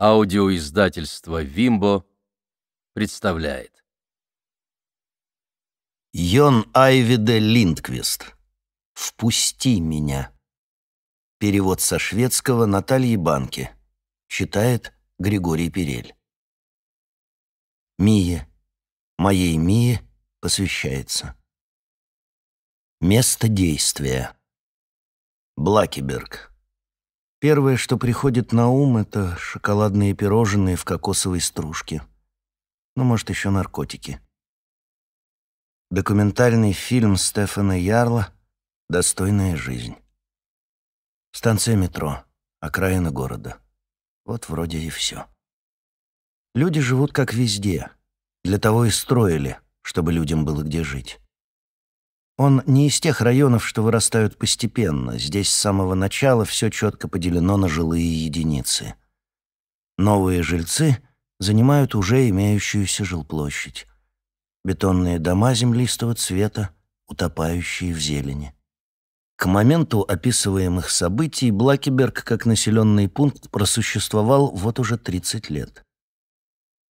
Аудиоиздательство «Вимбо» представляет. Йон Айвиде Линдквист. «Впусти меня». Перевод со шведского Натальи Банки. Читает Григорий Перель. Мия, Моей Мие посвящается. Место действия. Блакиберг. Первое, что приходит на ум, это шоколадные пирожные в кокосовой стружке. Ну, может, еще наркотики. Документальный фильм Стефана Ярла «Достойная жизнь». Станция метро, окраина города. Вот вроде и все. Люди живут как везде. Для того и строили, чтобы людям было где жить. Он не из тех районов, что вырастают постепенно. Здесь с самого начала все четко поделено на жилые единицы. Новые жильцы занимают уже имеющуюся жилплощадь. Бетонные дома землистого цвета, утопающие в зелени. К моменту описываемых событий Блакиберг как населенный пункт просуществовал вот уже 30 лет.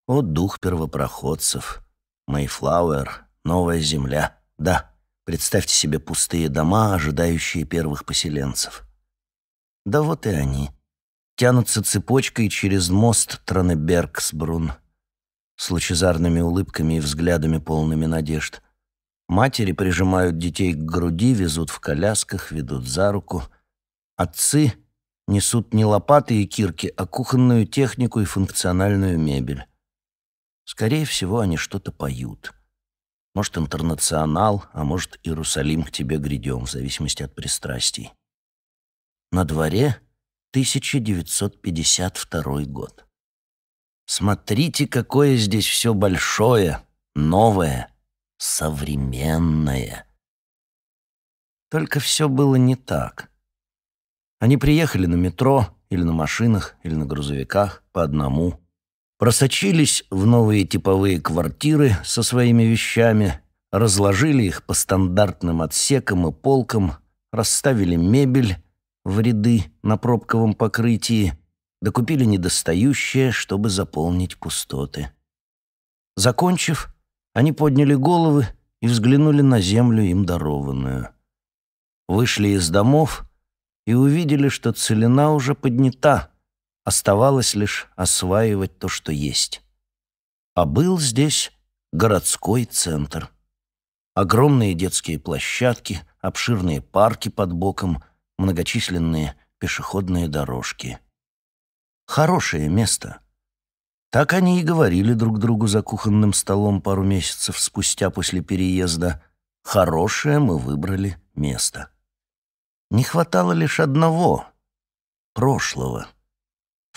О, дух первопроходцев! Мэйфлауэр, новая земля, да! Представьте себе пустые дома, ожидающие первых поселенцев. Да вот и они. Тянутся цепочкой через мост Тронебергсбрун с лучезарными улыбками и взглядами полными надежд. Матери прижимают детей к груди, везут в колясках, ведут за руку. Отцы несут не лопаты и кирки, а кухонную технику и функциональную мебель. Скорее всего, они что-то поют. Может, интернационал, а может, Иерусалим к тебе грядем, в зависимости от пристрастий. На дворе 1952 год. Смотрите, какое здесь все большое, новое, современное. Только все было не так. Они приехали на метро или на машинах, или на грузовиках по одному, просочились в новые типовые квартиры со своими вещами, разложили их по стандартным отсекам и полкам, расставили мебель в ряды на пробковом покрытии, докупили недостающее, чтобы заполнить пустоты. Закончив, они подняли головы и взглянули на землю им дарованную. Вышли из домов и увидели, что целина уже поднята — Оставалось лишь осваивать то, что есть. А был здесь городской центр. Огромные детские площадки, обширные парки под боком, многочисленные пешеходные дорожки. Хорошее место. Так они и говорили друг другу за кухонным столом пару месяцев спустя после переезда. Хорошее мы выбрали место. Не хватало лишь одного — прошлого.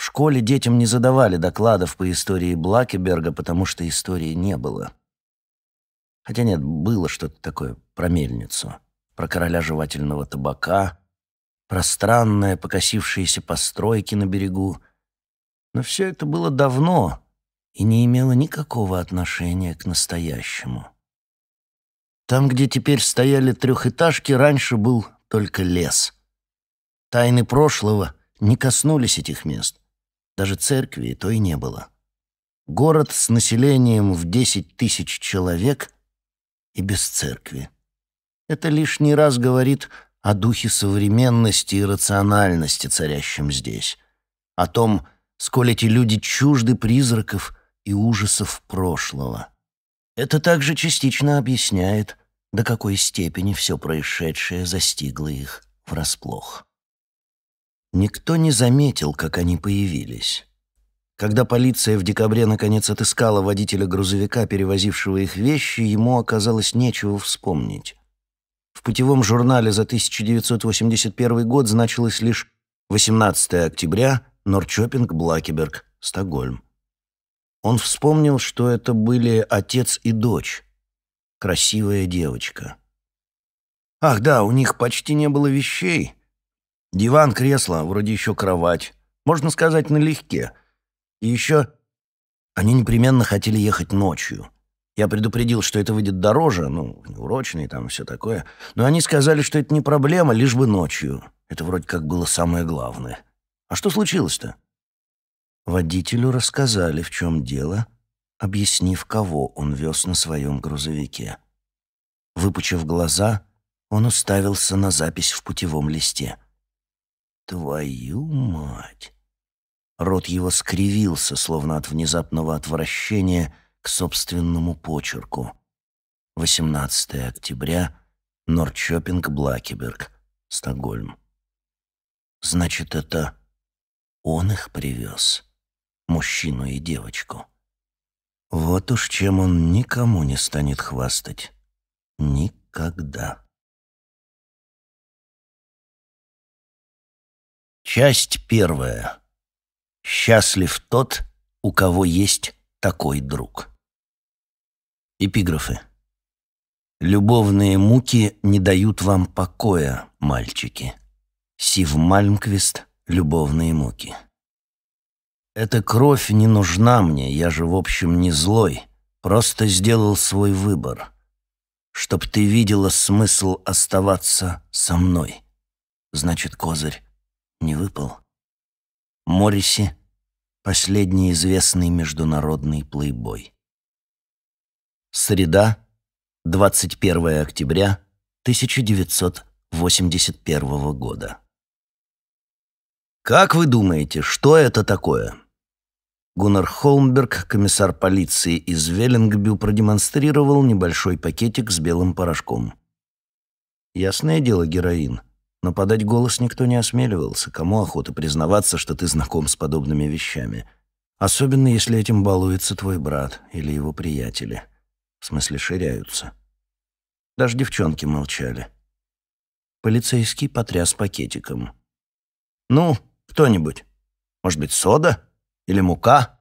В школе детям не задавали докладов по истории Блакеберга, потому что истории не было. Хотя нет, было что-то такое про мельницу, про короля жевательного табака, про странные покосившиеся постройки на берегу. Но все это было давно и не имело никакого отношения к настоящему. Там, где теперь стояли трехэтажки, раньше был только лес. Тайны прошлого не коснулись этих мест. Даже церкви то и не было. Город с населением в десять тысяч человек и без церкви. Это лишний раз говорит о духе современности и рациональности, царящем здесь. О том, сколь эти люди чужды призраков и ужасов прошлого. Это также частично объясняет, до какой степени все происшедшее застигло их врасплох. Никто не заметил, как они появились. Когда полиция в декабре наконец отыскала водителя грузовика, перевозившего их вещи, ему оказалось нечего вспомнить. В путевом журнале за 1981 год значилось лишь 18 октября, Норчопинг, Блакиберг, Стокгольм. Он вспомнил, что это были отец и дочь. Красивая девочка. Ах да, у них почти не было вещей. Диван, кресло, вроде еще кровать. Можно сказать, налегке. И еще... Они непременно хотели ехать ночью. Я предупредил, что это выйдет дороже, ну, неурочный там, все такое. Но они сказали, что это не проблема, лишь бы ночью. Это вроде как было самое главное. А что случилось-то? Водителю рассказали, в чем дело, объяснив, кого он вез на своем грузовике. Выпучив глаза, он уставился на запись в путевом листе — Твою мать! Рот его скривился, словно от внезапного отвращения к собственному почерку. 18 октября, Норчопинг, Блакиберг, Стокгольм. Значит, это он их привез, мужчину и девочку. Вот уж чем он никому не станет хвастать. Никогда. Часть первая. Счастлив тот, у кого есть такой друг. Эпиграфы. Любовные муки не дают вам покоя, мальчики. Сив Мальмквист. Любовные муки. Эта кровь не нужна мне, я же в общем не злой, просто сделал свой выбор. Чтоб ты видела смысл оставаться со мной. Значит, козырь не выпал. Морриси — последний известный международный плейбой. Среда, 21 октября 1981 года. «Как вы думаете, что это такое?» Гуннар Холмберг, комиссар полиции из Веллингбю, продемонстрировал небольшой пакетик с белым порошком. «Ясное дело, героин. Но подать голос никто не осмеливался, кому охота признаваться, что ты знаком с подобными вещами. Особенно, если этим балуется твой брат или его приятели. В смысле, ширяются. Даже девчонки молчали. Полицейский потряс пакетиком. «Ну, кто-нибудь? Может быть, сода? Или мука?»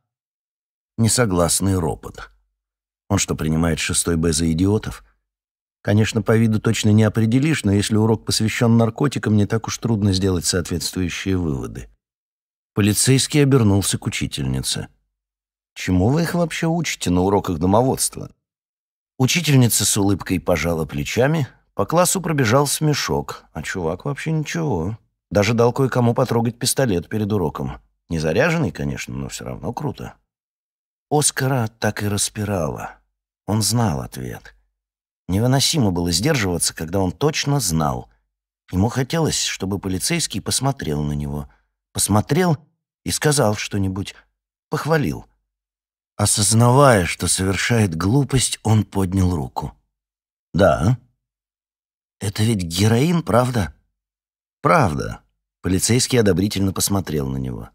Несогласный ропот. Он что, принимает шестой Б за идиотов? Конечно, по виду точно не определишь, но если урок посвящен наркотикам, не так уж трудно сделать соответствующие выводы. Полицейский обернулся к учительнице. «Чему вы их вообще учите на уроках домоводства?» Учительница с улыбкой пожала плечами, по классу пробежал смешок, а чувак вообще ничего. Даже дал кое-кому потрогать пистолет перед уроком. Не заряженный, конечно, но все равно круто. Оскара так и распирала. Он знал ответ — Невыносимо было сдерживаться, когда он точно знал. Ему хотелось, чтобы полицейский посмотрел на него. Посмотрел и сказал что-нибудь, похвалил. Осознавая, что совершает глупость, он поднял руку. «Да». «Это ведь героин, правда?» «Правда». Полицейский одобрительно посмотрел на него.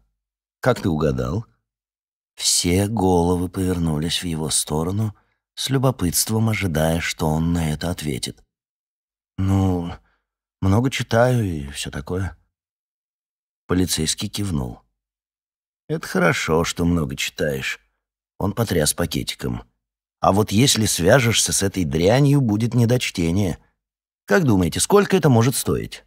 «Как ты угадал?» Все головы повернулись в его сторону — с любопытством ожидая, что он на это ответит. «Ну, много читаю и все такое». Полицейский кивнул. «Это хорошо, что много читаешь». Он потряс пакетиком. «А вот если свяжешься с этой дрянью, будет недочтение. Как думаете, сколько это может стоить?»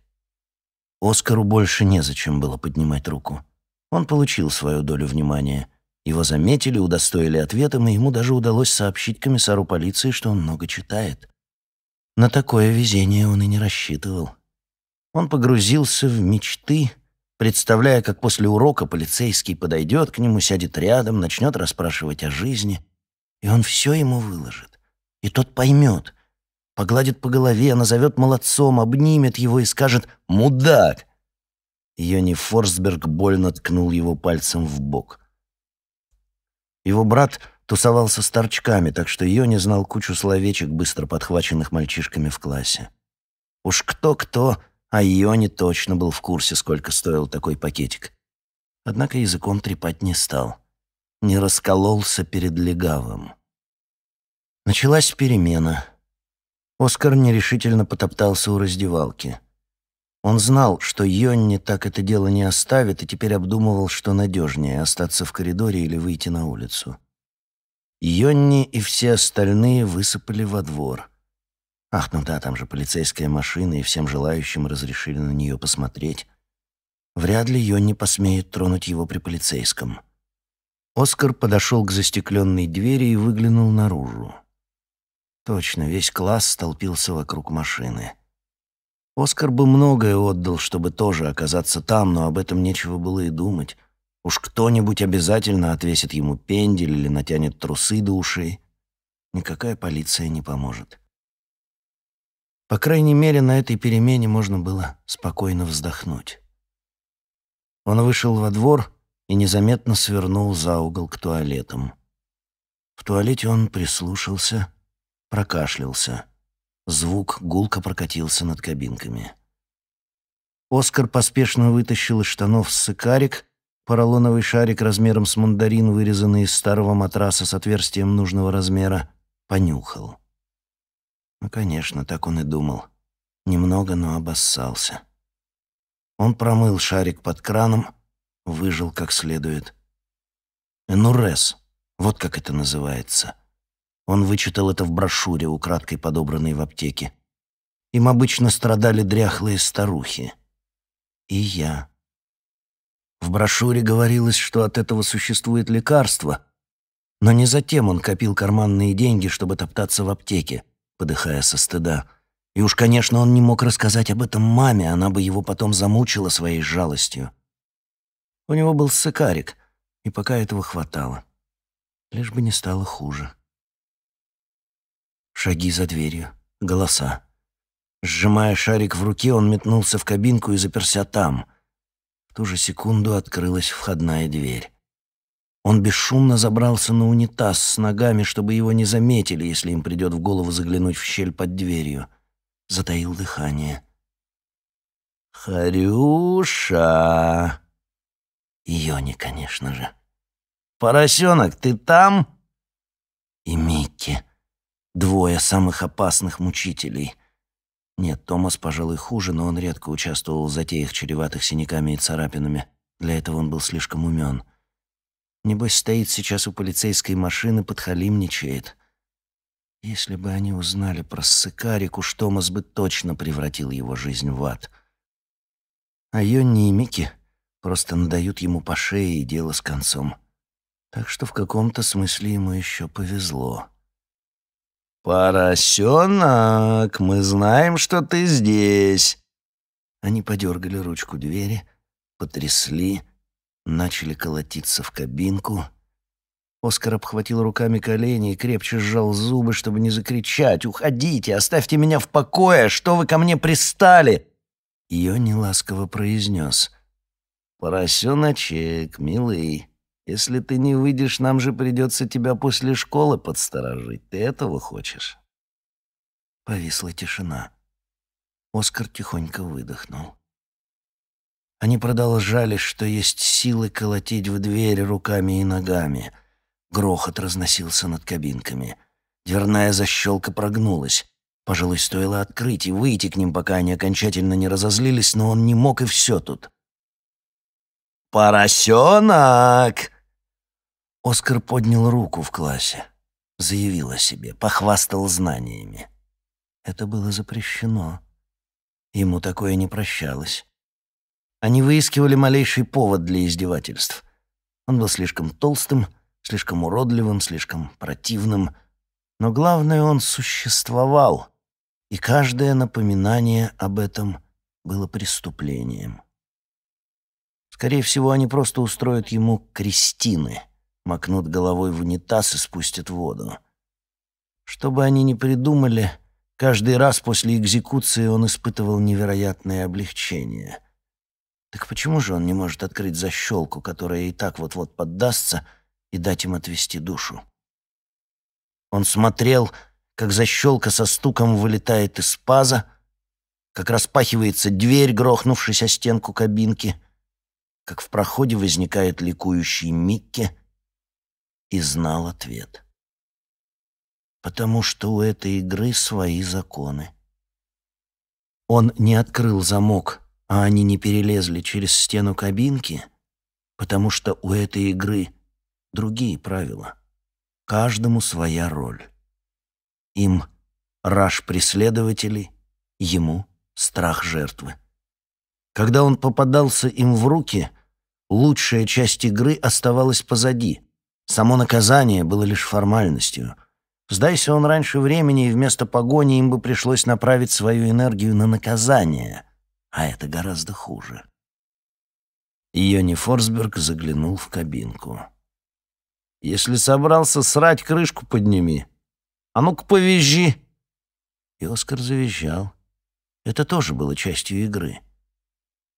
Оскару больше незачем было поднимать руку. Он получил свою долю внимания — его заметили, удостоили ответом, и ему даже удалось сообщить комиссару полиции, что он много читает. На такое везение он и не рассчитывал. Он погрузился в мечты, представляя, как после урока полицейский подойдет к нему, сядет рядом, начнет расспрашивать о жизни, и он все ему выложит. И тот поймет, погладит по голове, назовет молодцом, обнимет его и скажет «Мудак!». Йони Форсберг больно ткнул его пальцем в бок. Его брат тусовался с торчками, так что Йони знал кучу словечек, быстро подхваченных мальчишками в классе. Уж кто-кто, а Йони точно был в курсе, сколько стоил такой пакетик. Однако языком трепать не стал. Не раскололся перед легавым. Началась перемена. Оскар нерешительно потоптался у раздевалки. Он знал, что Йонни так это дело не оставит, и теперь обдумывал, что надежнее — остаться в коридоре или выйти на улицу. Йонни и все остальные высыпали во двор. Ах, ну да, там же полицейская машина, и всем желающим разрешили на нее посмотреть. Вряд ли Йонни посмеет тронуть его при полицейском. Оскар подошел к застекленной двери и выглянул наружу. Точно, весь класс столпился вокруг машины — Оскар бы многое отдал, чтобы тоже оказаться там, но об этом нечего было и думать. Уж кто-нибудь обязательно отвесит ему пендель или натянет трусы до ушей. Никакая полиция не поможет. По крайней мере, на этой перемене можно было спокойно вздохнуть. Он вышел во двор и незаметно свернул за угол к туалетам. В туалете он прислушался, прокашлялся. Звук гулко прокатился над кабинками. Оскар поспешно вытащил из штанов ссыкарик, поролоновый шарик размером с мандарин, вырезанный из старого матраса с отверстием нужного размера, понюхал. Ну, конечно, так он и думал. Немного, но обоссался. Он промыл шарик под краном, выжил как следует. Энурез, вот как это называется. Он вычитал это в брошюре, украдкой подобранной в аптеке. Им обычно страдали дряхлые старухи. И я. В брошюре говорилось, что от этого существует лекарство, но не затем он копил карманные деньги, чтобы топтаться в аптеке, подыхая со стыда. И уж, конечно, он не мог рассказать об этом маме, она бы его потом замучила своей жалостью. У него был сыкарик, и пока этого хватало. Лишь бы не стало хуже. Шаги за дверью, голоса. Сжимая шарик в руке, он метнулся в кабинку и заперся там. В ту же секунду открылась входная дверь. Он бесшумно забрался на унитаз с ногами, чтобы его не заметили, если им придет в голову заглянуть в щель под дверью. Затаил дыхание. «Харюша!» Йони, конечно же. «Поросенок, ты там?» И Микки. Двое самых опасных мучителей. Нет, Томас, пожалуй, хуже, но он редко участвовал в затеях, чреватых синяками и царапинами. Для этого он был слишком умен. Небось, стоит сейчас у полицейской машины, подхалимничает. Если бы они узнали про Ссыкарику, Томас бы точно превратил его жизнь в ад. А Йонни и Микки просто надают ему по шее и дело с концом. Так что в каком-то смысле ему еще повезло. «Поросенок, мы знаем, что ты здесь!» Они подергали ручку двери, потрясли, начали колотиться в кабинку. Оскар обхватил руками колени и крепче сжал зубы, чтобы не закричать. «Уходите! Оставьте меня в покое! Что вы ко мне пристали?» Ее неласково произнес. «Поросеночек, милый, если ты не выйдешь, нам же придется тебя после школы подсторожить. Ты этого хочешь?» Повисла тишина. Оскар тихонько выдохнул. Они продолжали, что есть силы колотить в дверь руками и ногами. Грохот разносился над кабинками. Дверная защелка прогнулась. Пожалуй, стоило открыть и выйти к ним, пока они окончательно не разозлились, но он не мог и все тут. «Поросенок!» Оскар поднял руку в классе, заявил о себе, похвастал знаниями. Это было запрещено. Ему такое не прощалось. Они выискивали малейший повод для издевательств. Он был слишком толстым, слишком уродливым, слишком противным. Но главное, он существовал, и каждое напоминание об этом было преступлением. Скорее всего, они просто устроят ему крестины — макнут головой в унитаз и спустят воду. Что бы они ни придумали, каждый раз после экзекуции он испытывал невероятное облегчение. Так почему же он не может открыть защелку, которая и так вот-вот поддастся, и дать им отвести душу? Он смотрел, как защелка со стуком вылетает из паза, как распахивается дверь, грохнувшись о стенку кабинки, как в проходе возникает ликующий Микки, и знал ответ. Потому что у этой игры свои законы. Он не открыл замок, а они не перелезли через стену кабинки, потому что у этой игры другие правила. Каждому своя роль. Им раж преследователей, ему страх жертвы. Когда он попадался им в руки, лучшая часть игры оставалась позади, Само наказание было лишь формальностью. Сдайся он раньше времени, и вместо погони им бы пришлось направить свою энергию на наказание, а это гораздо хуже. Йони Форсберг заглянул в кабинку. «Если собрался срать, крышку подними. А ну-ка повизжи!» И Оскар завизжал. Это тоже было частью игры.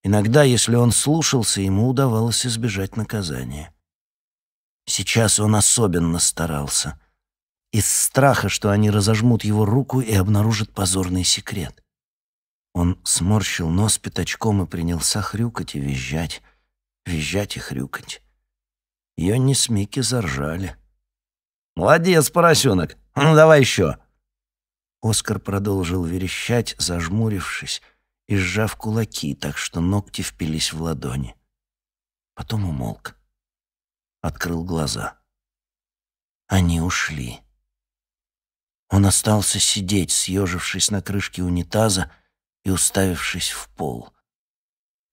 Иногда, если он слушался, ему удавалось избежать наказания. Сейчас он особенно старался. Из страха, что они разожмут его руку и обнаружат позорный секрет. Он сморщил нос пятачком и принялся хрюкать и визжать, визжать и хрюкать. Йонни с Микки заржали. «Молодец, поросенок! Ну, давай еще!» Оскар продолжил верещать, зажмурившись и сжав кулаки, так что ногти впились в ладони. Потом умолк открыл глаза. Они ушли. Он остался сидеть, съежившись на крышке унитаза и уставившись в пол.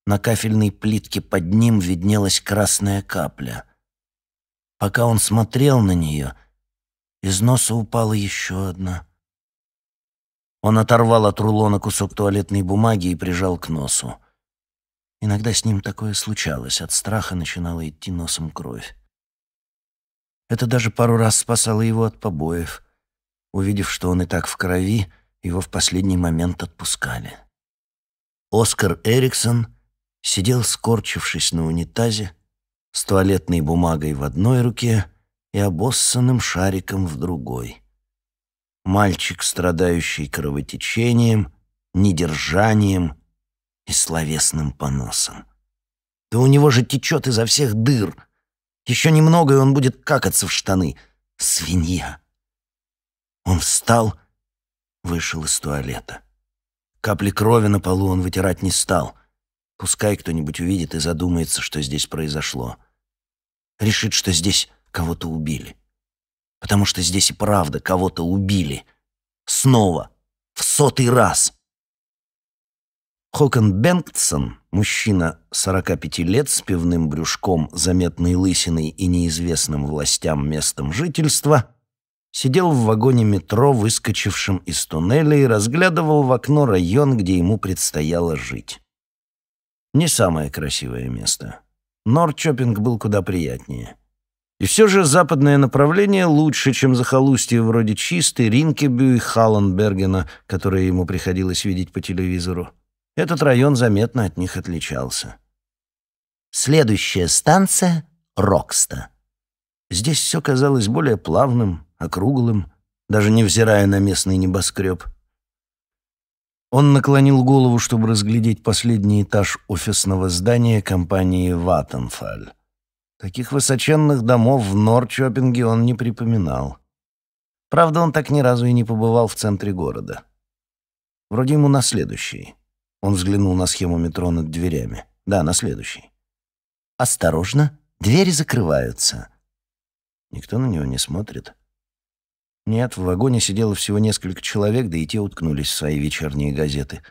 На кафельной плитке под ним виднелась красная капля. Пока он смотрел на нее, из носа упала еще одна. Он оторвал от рулона кусок туалетной бумаги и прижал к носу. Иногда с ним такое случалось, от страха начинала идти носом кровь. Это даже пару раз спасало его от побоев. Увидев, что он и так в крови, его в последний момент отпускали. Оскар Эриксон сидел, скорчившись на унитазе, с туалетной бумагой в одной руке и обоссанным шариком в другой. Мальчик, страдающий кровотечением, недержанием и словесным поносом. Да у него же течет изо всех дыр. Еще немного, и он будет какаться в штаны. Свинья. Он встал, вышел из туалета. Капли крови на полу он вытирать не стал. Пускай кто-нибудь увидит и задумается, что здесь произошло. Решит, что здесь кого-то убили. Потому что здесь и правда кого-то убили. Снова. В сотый раз. Хокен Бенктсон, мужчина 45 лет с пивным брюшком, заметной лысиной и неизвестным властям местом жительства, сидел в вагоне метро, выскочившем из туннеля, и разглядывал в окно район, где ему предстояло жить. Не самое красивое место. Норчопинг был куда приятнее. И все же западное направление лучше, чем захолустье вроде Чистой, Ринкебю и Халленбергена, которые ему приходилось видеть по телевизору. Этот район заметно от них отличался. Следующая станция — Рокста. Здесь все казалось более плавным, округлым, даже невзирая на местный небоскреб. Он наклонил голову, чтобы разглядеть последний этаж офисного здания компании «Ваттенфаль». Таких высоченных домов в Норчопинге он не припоминал. Правда, он так ни разу и не побывал в центре города. Вроде ему на следующий. Он взглянул на схему метро над дверями. Да, на следующий. Осторожно, двери закрываются. Никто на него не смотрит. Нет, в вагоне сидело всего несколько человек, да и те уткнулись в свои вечерние газеты.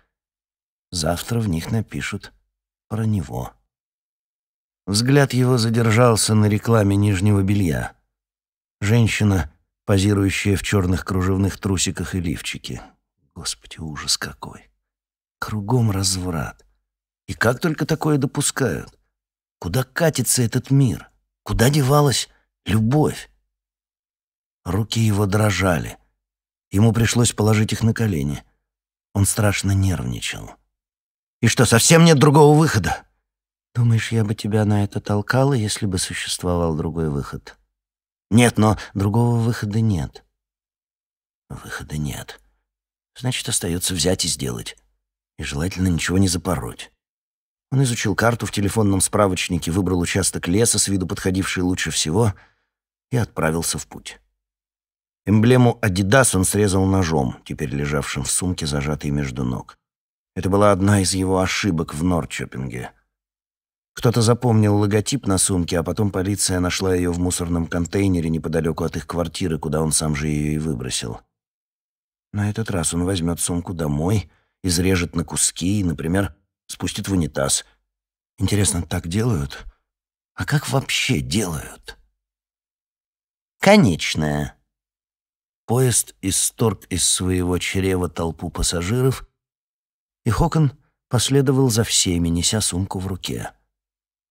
Завтра в них напишут про него. Взгляд его задержался на рекламе нижнего белья. Женщина, позирующая в черных кружевных трусиках и лифчике. Господи, ужас какой. Кругом разврат. И как только такое допускают? Куда катится этот мир? Куда девалась любовь? Руки его дрожали. Ему пришлось положить их на колени. Он страшно нервничал. «И что, совсем нет другого выхода?» «Думаешь, я бы тебя на это толкала, если бы существовал другой выход?» «Нет, но другого выхода нет». «Выхода нет. Значит, остается взять и сделать и желательно ничего не запороть. Он изучил карту в телефонном справочнике, выбрал участок леса, с виду подходивший лучше всего, и отправился в путь. Эмблему «Адидас» он срезал ножом, теперь лежавшим в сумке, зажатой между ног. Это была одна из его ошибок в Нордчопинге. Кто-то запомнил логотип на сумке, а потом полиция нашла ее в мусорном контейнере неподалеку от их квартиры, куда он сам же ее и выбросил. На этот раз он возьмет сумку домой — изрежет на куски и, например, спустит в унитаз. Интересно, так делают? А как вообще делают? Конечная. Поезд исторг из своего чрева толпу пассажиров, и Хокон последовал за всеми, неся сумку в руке.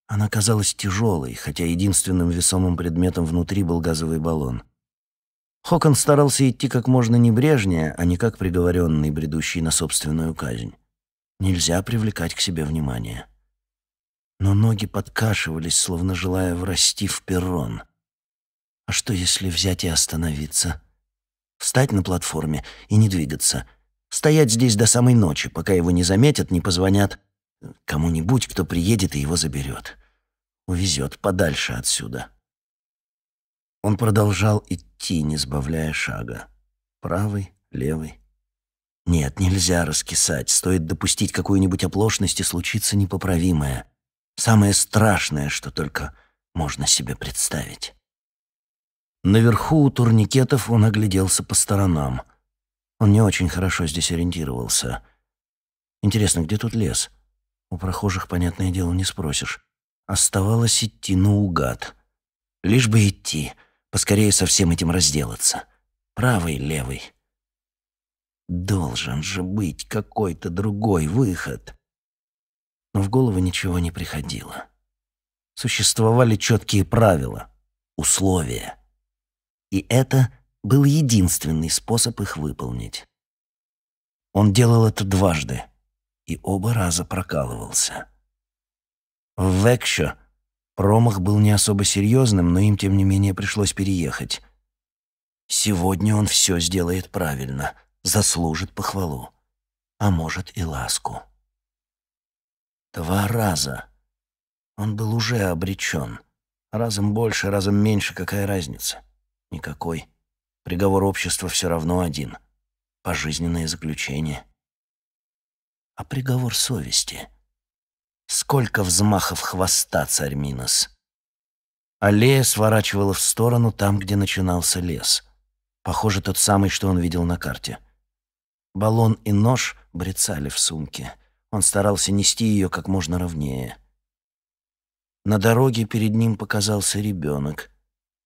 Она казалась тяжелой, хотя единственным весомым предметом внутри был газовый баллон — Хокон старался идти как можно небрежнее, а не как приговоренный, бредущий на собственную казнь. Нельзя привлекать к себе внимание. Но ноги подкашивались, словно желая врасти в перрон. А что, если взять и остановиться? Встать на платформе и не двигаться. Стоять здесь до самой ночи, пока его не заметят, не позвонят кому-нибудь, кто приедет и его заберет. Увезет подальше отсюда. Он продолжал идти, не сбавляя шага. Правый, левый. Нет, нельзя раскисать. Стоит допустить какую-нибудь оплошность, и случится непоправимое. Самое страшное, что только можно себе представить. Наверху у турникетов он огляделся по сторонам. Он не очень хорошо здесь ориентировался. Интересно, где тут лес? У прохожих, понятное дело, не спросишь. Оставалось идти наугад. Лишь бы идти — поскорее со всем этим разделаться. Правый, левый. Должен же быть какой-то другой выход. Но в голову ничего не приходило. Существовали четкие правила, условия. И это был единственный способ их выполнить. Он делал это дважды и оба раза прокалывался. В Векшо Промах был не особо серьезным, но им, тем не менее, пришлось переехать. Сегодня он все сделает правильно, заслужит похвалу, а может и ласку. Два раза. Он был уже обречен. Разом больше, разом меньше, какая разница? Никакой. Приговор общества все равно один. Пожизненное заключение. А приговор совести — Сколько взмахов хвоста, царь Минос! Аллея сворачивала в сторону там, где начинался лес. Похоже, тот самый, что он видел на карте. Баллон и нож брецали в сумке. Он старался нести ее как можно ровнее. На дороге перед ним показался ребенок.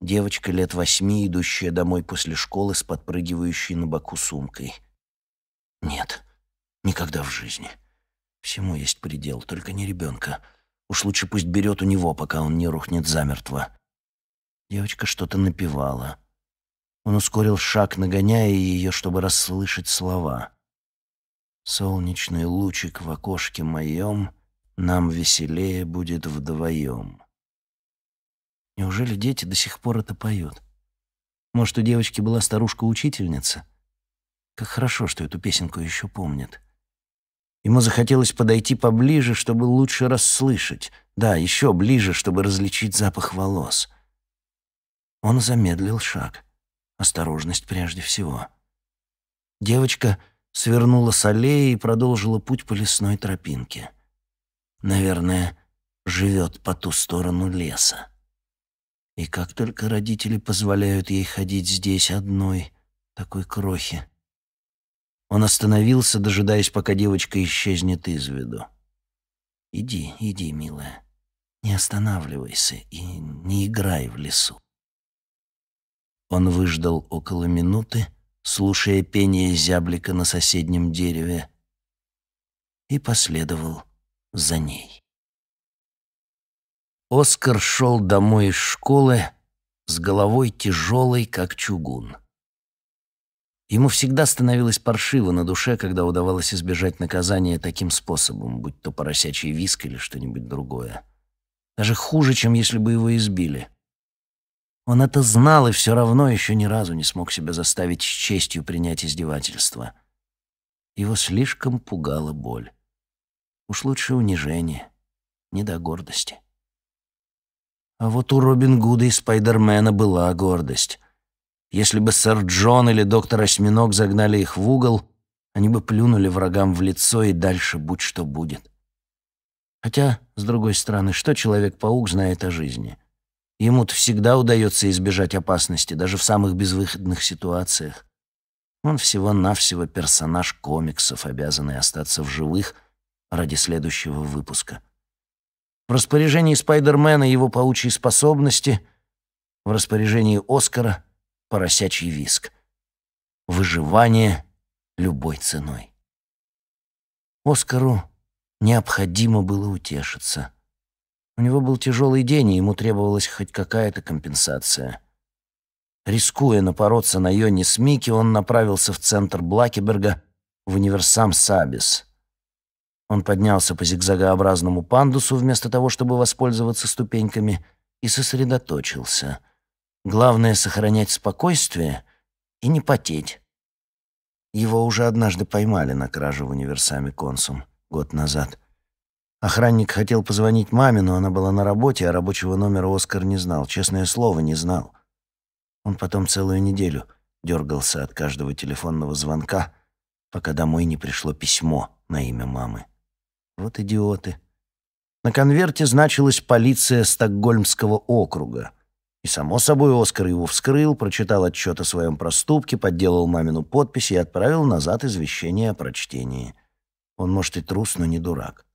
Девочка лет восьми, идущая домой после школы с подпрыгивающей на боку сумкой. Нет, никогда в жизни. Всему есть предел, только не ребенка. Уж лучше пусть берет у него, пока он не рухнет замертво. Девочка что-то напевала. Он ускорил шаг, нагоняя ее, чтобы расслышать слова. Солнечный лучик в окошке моем, нам веселее будет вдвоем. Неужели дети до сих пор это поют? Может, у девочки была старушка-учительница? Как хорошо, что эту песенку еще помнят. Ему захотелось подойти поближе, чтобы лучше расслышать. Да, еще ближе, чтобы различить запах волос. Он замедлил шаг. Осторожность прежде всего. Девочка свернула с аллеи и продолжила путь по лесной тропинке. Наверное, живет по ту сторону леса. И как только родители позволяют ей ходить здесь одной, такой крохи, он остановился, дожидаясь, пока девочка исчезнет из виду. «Иди, иди, милая. Не останавливайся и не играй в лесу». Он выждал около минуты, слушая пение зяблика на соседнем дереве, и последовал за ней. Оскар шел домой из школы с головой тяжелой, как чугун. Ему всегда становилось паршиво на душе, когда удавалось избежать наказания таким способом, будь то поросячий виск или что-нибудь другое. Даже хуже, чем если бы его избили. Он это знал и все равно еще ни разу не смог себя заставить с честью принять издевательство. Его слишком пугала боль. Уж лучше унижение, не до гордости. А вот у Робин Гуда и Спайдермена была гордость — если бы сэр Джон или доктор Осьминог загнали их в угол, они бы плюнули врагам в лицо и дальше будь что будет. Хотя, с другой стороны, что Человек-паук знает о жизни? Ему-то всегда удается избежать опасности, даже в самых безвыходных ситуациях. Он всего-навсего персонаж комиксов, обязанный остаться в живых ради следующего выпуска. В распоряжении Спайдермена его паучьи способности, в распоряжении Оскара — поросячий виск. Выживание любой ценой. Оскару необходимо было утешиться. У него был тяжелый день, и ему требовалась хоть какая-то компенсация. Рискуя напороться на Йони Смики, он направился в центр Блакеберга, в универсам Сабис. Он поднялся по зигзагообразному пандусу вместо того, чтобы воспользоваться ступеньками, и сосредоточился — Главное — сохранять спокойствие и не потеть. Его уже однажды поймали на краже в универсаме консум год назад. Охранник хотел позвонить маме, но она была на работе, а рабочего номера Оскар не знал, честное слово, не знал. Он потом целую неделю дергался от каждого телефонного звонка, пока домой не пришло письмо на имя мамы. Вот идиоты. На конверте значилась полиция Стокгольмского округа — и, само собой, Оскар его вскрыл, прочитал отчет о своем проступке, подделал мамину подпись и отправил назад извещение о прочтении. Он, может, и трус, но не дурак.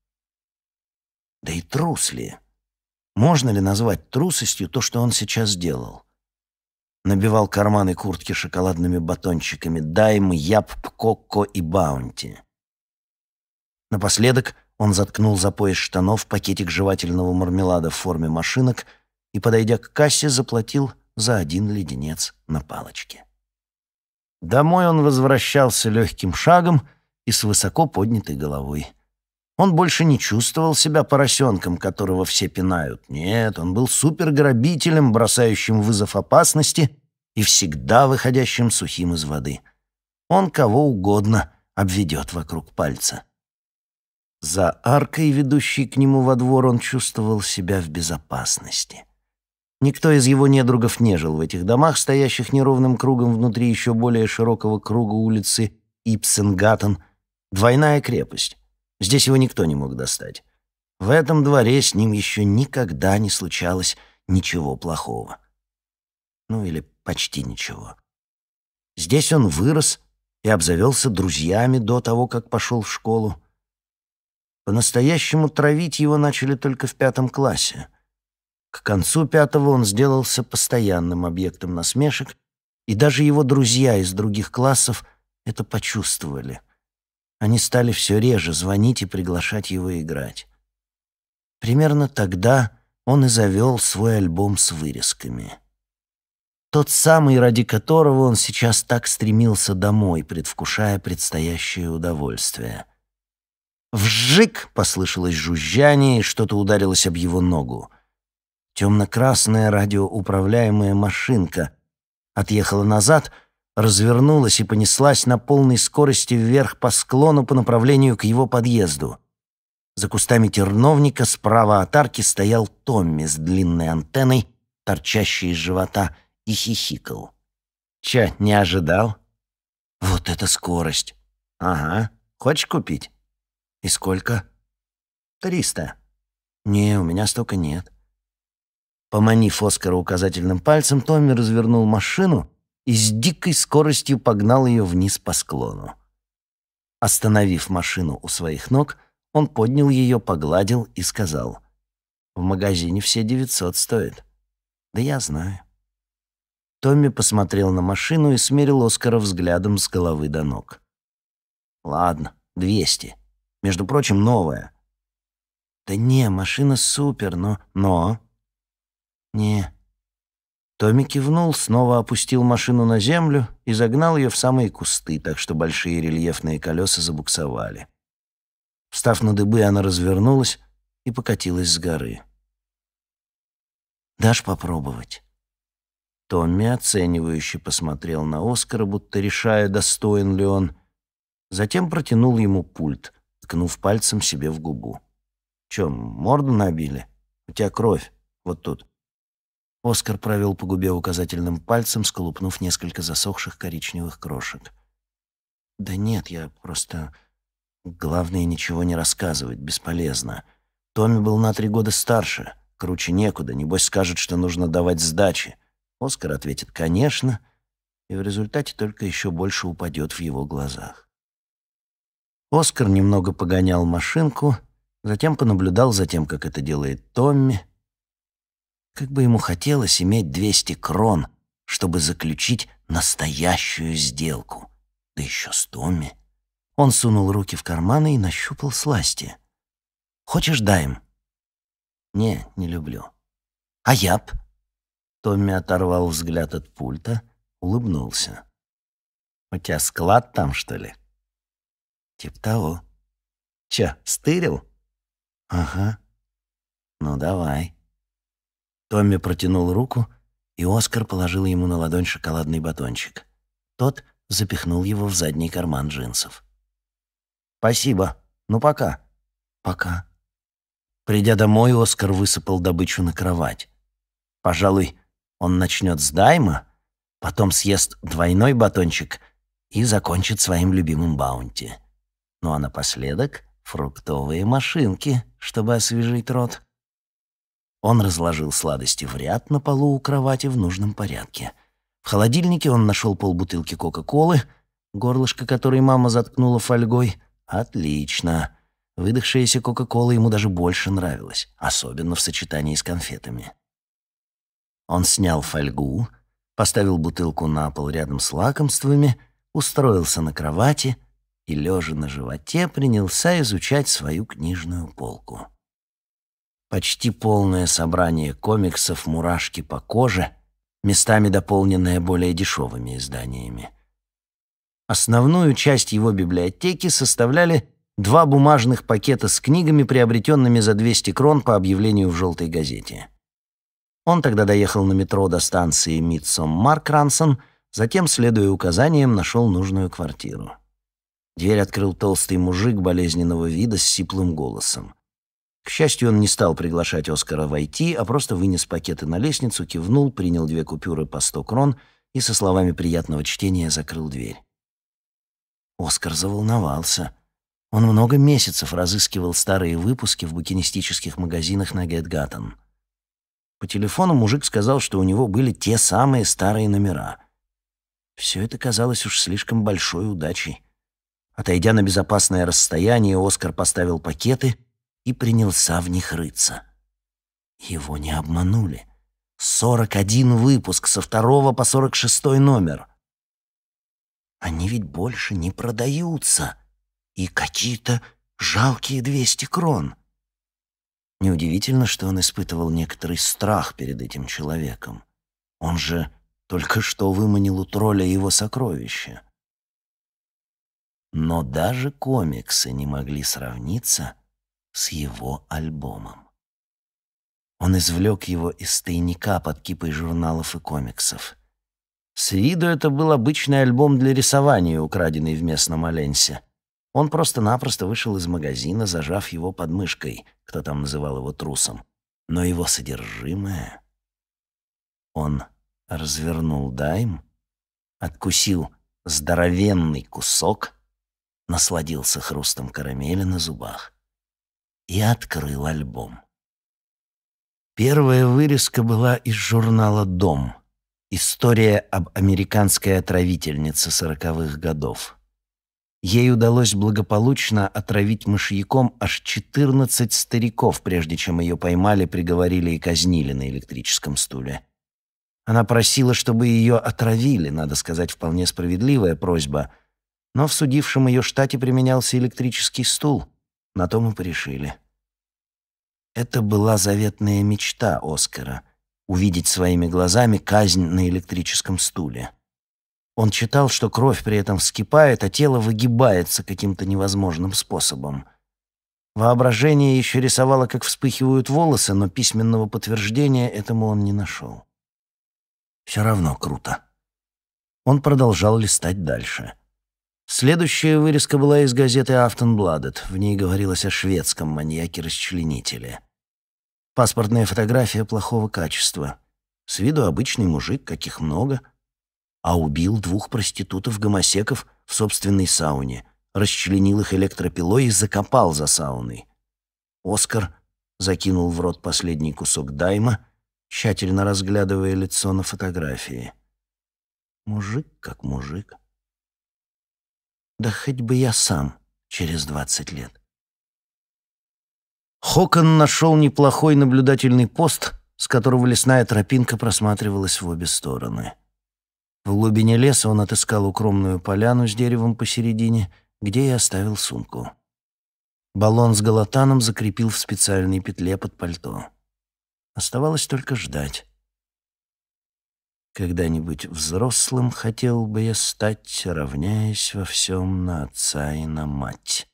Да и трус ли? Можно ли назвать трусостью то, что он сейчас сделал? Набивал карманы куртки шоколадными батончиками Дайм, Яп, Пкокко и Баунти. Напоследок он заткнул за пояс штанов пакетик жевательного мармелада в форме машинок и, подойдя к кассе, заплатил за один леденец на палочке. Домой он возвращался легким шагом и с высоко поднятой головой. Он больше не чувствовал себя поросенком, которого все пинают. Нет, он был суперграбителем, бросающим вызов опасности и всегда выходящим сухим из воды. Он кого угодно обведет вокруг пальца. За аркой, ведущей к нему во двор, он чувствовал себя в безопасности. Никто из его недругов не жил в этих домах, стоящих неровным кругом внутри еще более широкого круга улицы Ипсенгаттен. Двойная крепость. Здесь его никто не мог достать. В этом дворе с ним еще никогда не случалось ничего плохого. Ну или почти ничего. Здесь он вырос и обзавелся друзьями до того, как пошел в школу. По-настоящему травить его начали только в пятом классе — к концу пятого он сделался постоянным объектом насмешек, и даже его друзья из других классов это почувствовали. Они стали все реже звонить и приглашать его играть. Примерно тогда он и завел свой альбом с вырезками. Тот самый, ради которого он сейчас так стремился домой, предвкушая предстоящее удовольствие. «Вжик!» — послышалось жужжание, и что-то ударилось об его ногу. Темно-красная радиоуправляемая машинка отъехала назад, развернулась и понеслась на полной скорости вверх по склону по направлению к его подъезду. За кустами терновника справа от арки стоял Томми с длинной антенной, торчащей из живота, и хихикал. «Чё, не ожидал?» «Вот это скорость!» «Ага. Хочешь купить?» «И сколько?» «Триста». «Не, у меня столько нет». Поманив Оскара указательным пальцем, Томми развернул машину и с дикой скоростью погнал ее вниз по склону. Остановив машину у своих ног, он поднял ее, погладил и сказал. «В магазине все 900 стоит». «Да я знаю». Томми посмотрел на машину и смерил Оскара взглядом с головы до ног. «Ладно, 200. Между прочим, новая». «Да не, машина супер, но...» «Но...» «Не». Томми кивнул, снова опустил машину на землю и загнал ее в самые кусты, так что большие рельефные колеса забуксовали. Встав на дыбы, она развернулась и покатилась с горы. «Дашь попробовать?» Томми оценивающе посмотрел на Оскара, будто решая, достоин ли он. Затем протянул ему пульт, ткнув пальцем себе в губу. «Чем, морду набили? У тебя кровь. Вот тут». Оскар провел по губе указательным пальцем, сколупнув несколько засохших коричневых крошек. «Да нет, я просто...» «Главное, ничего не рассказывать, бесполезно. Томми был на три года старше, круче некуда, небось скажет, что нужно давать сдачи». Оскар ответит «конечно», и в результате только еще больше упадет в его глазах. Оскар немного погонял машинку, затем понаблюдал за тем, как это делает Томми, как бы ему хотелось иметь 200 крон, чтобы заключить настоящую сделку. Да еще с Томми. Он сунул руки в карманы и нащупал сласти. «Хочешь, даем?» «Не, не люблю». «А я б?» Томми оторвал взгляд от пульта, улыбнулся. «У тебя склад там, что ли?» «Тип того». «Чё, стырил?» «Ага». «Ну, давай». Томми протянул руку, и Оскар положил ему на ладонь шоколадный батончик. Тот запихнул его в задний карман джинсов. «Спасибо. Ну, пока». «Пока». Придя домой, Оскар высыпал добычу на кровать. Пожалуй, он начнет с дайма, потом съест двойной батончик и закончит своим любимым баунти. Ну а напоследок — фруктовые машинки, чтобы освежить рот. Он разложил сладости в ряд на полу у кровати в нужном порядке. В холодильнике он нашел полбутылки Кока-Колы, горлышко которой мама заткнула фольгой. Отлично. Выдохшаяся Кока-Кола ему даже больше нравилась, особенно в сочетании с конфетами. Он снял фольгу, поставил бутылку на пол рядом с лакомствами, устроился на кровати и, лежа на животе, принялся изучать свою книжную полку. Почти полное собрание комиксов «Мурашки по коже», местами дополненное более дешевыми изданиями. Основную часть его библиотеки составляли два бумажных пакета с книгами, приобретенными за 200 крон по объявлению в «Желтой газете». Он тогда доехал на метро до станции Митсом Маркрансон, затем, следуя указаниям, нашел нужную квартиру. Дверь открыл толстый мужик болезненного вида с сиплым голосом. К счастью, он не стал приглашать Оскара войти, а просто вынес пакеты на лестницу, кивнул, принял две купюры по сто крон и со словами приятного чтения закрыл дверь. Оскар заволновался. Он много месяцев разыскивал старые выпуски в букинистических магазинах на Гетгаттен. По телефону мужик сказал, что у него были те самые старые номера. Все это казалось уж слишком большой удачей. Отойдя на безопасное расстояние, Оскар поставил пакеты — и принялся в них рыться. Его не обманули. 41 выпуск со второго по 46 номер. Они ведь больше не продаются. И какие-то жалкие 200 крон. Неудивительно, что он испытывал некоторый страх перед этим человеком. Он же только что выманил у тролля его сокровища. Но даже комиксы не могли сравниться с его альбомом. Он извлек его из тайника под кипой журналов и комиксов. С виду это был обычный альбом для рисования, украденный в местном Оленсе. Он просто-напросто вышел из магазина, зажав его под мышкой, кто там называл его трусом. Но его содержимое... Он развернул дайм, откусил здоровенный кусок, насладился хрустом карамели на зубах и открыл альбом. Первая вырезка была из журнала «Дом». История об американской отравительнице сороковых годов. Ей удалось благополучно отравить мышьяком аж 14 стариков, прежде чем ее поймали, приговорили и казнили на электрическом стуле. Она просила, чтобы ее отравили, надо сказать, вполне справедливая просьба, но в судившем ее штате применялся электрический стул — на то мы порешили. Это была заветная мечта Оскара — увидеть своими глазами казнь на электрическом стуле. Он читал, что кровь при этом вскипает, а тело выгибается каким-то невозможным способом. Воображение еще рисовало, как вспыхивают волосы, но письменного подтверждения этому он не нашел. Все равно круто. Он продолжал листать дальше. — Следующая вырезка была из газеты «Афтенбладет». В ней говорилось о шведском маньяке-расчленителе. Паспортная фотография плохого качества. С виду обычный мужик, каких много. А убил двух проститутов-гомосеков в собственной сауне, расчленил их электропилой и закопал за сауной. Оскар закинул в рот последний кусок дайма, тщательно разглядывая лицо на фотографии. Мужик как мужик. Да хоть бы я сам через двадцать лет. Хокон нашел неплохой наблюдательный пост, с которого лесная тропинка просматривалась в обе стороны. В глубине леса он отыскал укромную поляну с деревом посередине, где и оставил сумку. Баллон с галатаном закрепил в специальной петле под пальто. Оставалось только ждать. Когда-нибудь взрослым хотел бы я стать, равняясь во всем на отца и на мать.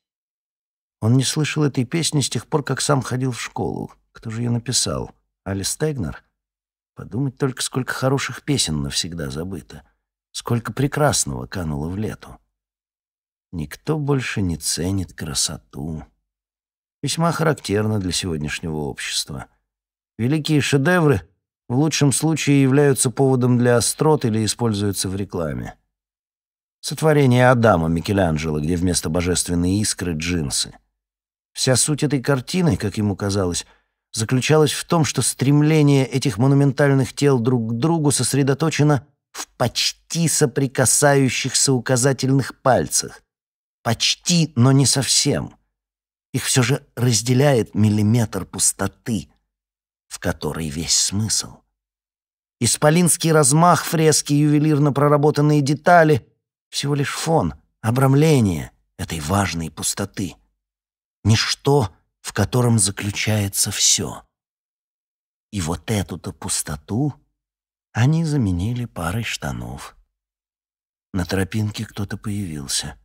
Он не слышал этой песни с тех пор, как сам ходил в школу. Кто же ее написал? Али Стегнер? Подумать только, сколько хороших песен навсегда забыто. Сколько прекрасного кануло в лету. Никто больше не ценит красоту. Весьма характерно для сегодняшнего общества. Великие шедевры в лучшем случае являются поводом для острот или используются в рекламе. Сотворение Адама Микеланджело, где вместо божественной искры джинсы. Вся суть этой картины, как ему казалось, заключалась в том, что стремление этих монументальных тел друг к другу сосредоточено в почти соприкасающихся указательных пальцах. Почти, но не совсем. Их все же разделяет миллиметр пустоты — в которой весь смысл. Исполинский размах фрески, ювелирно проработанные детали — всего лишь фон, обрамление этой важной пустоты. Ничто, в котором заключается все. И вот эту-то пустоту они заменили парой штанов. На тропинке кто-то появился.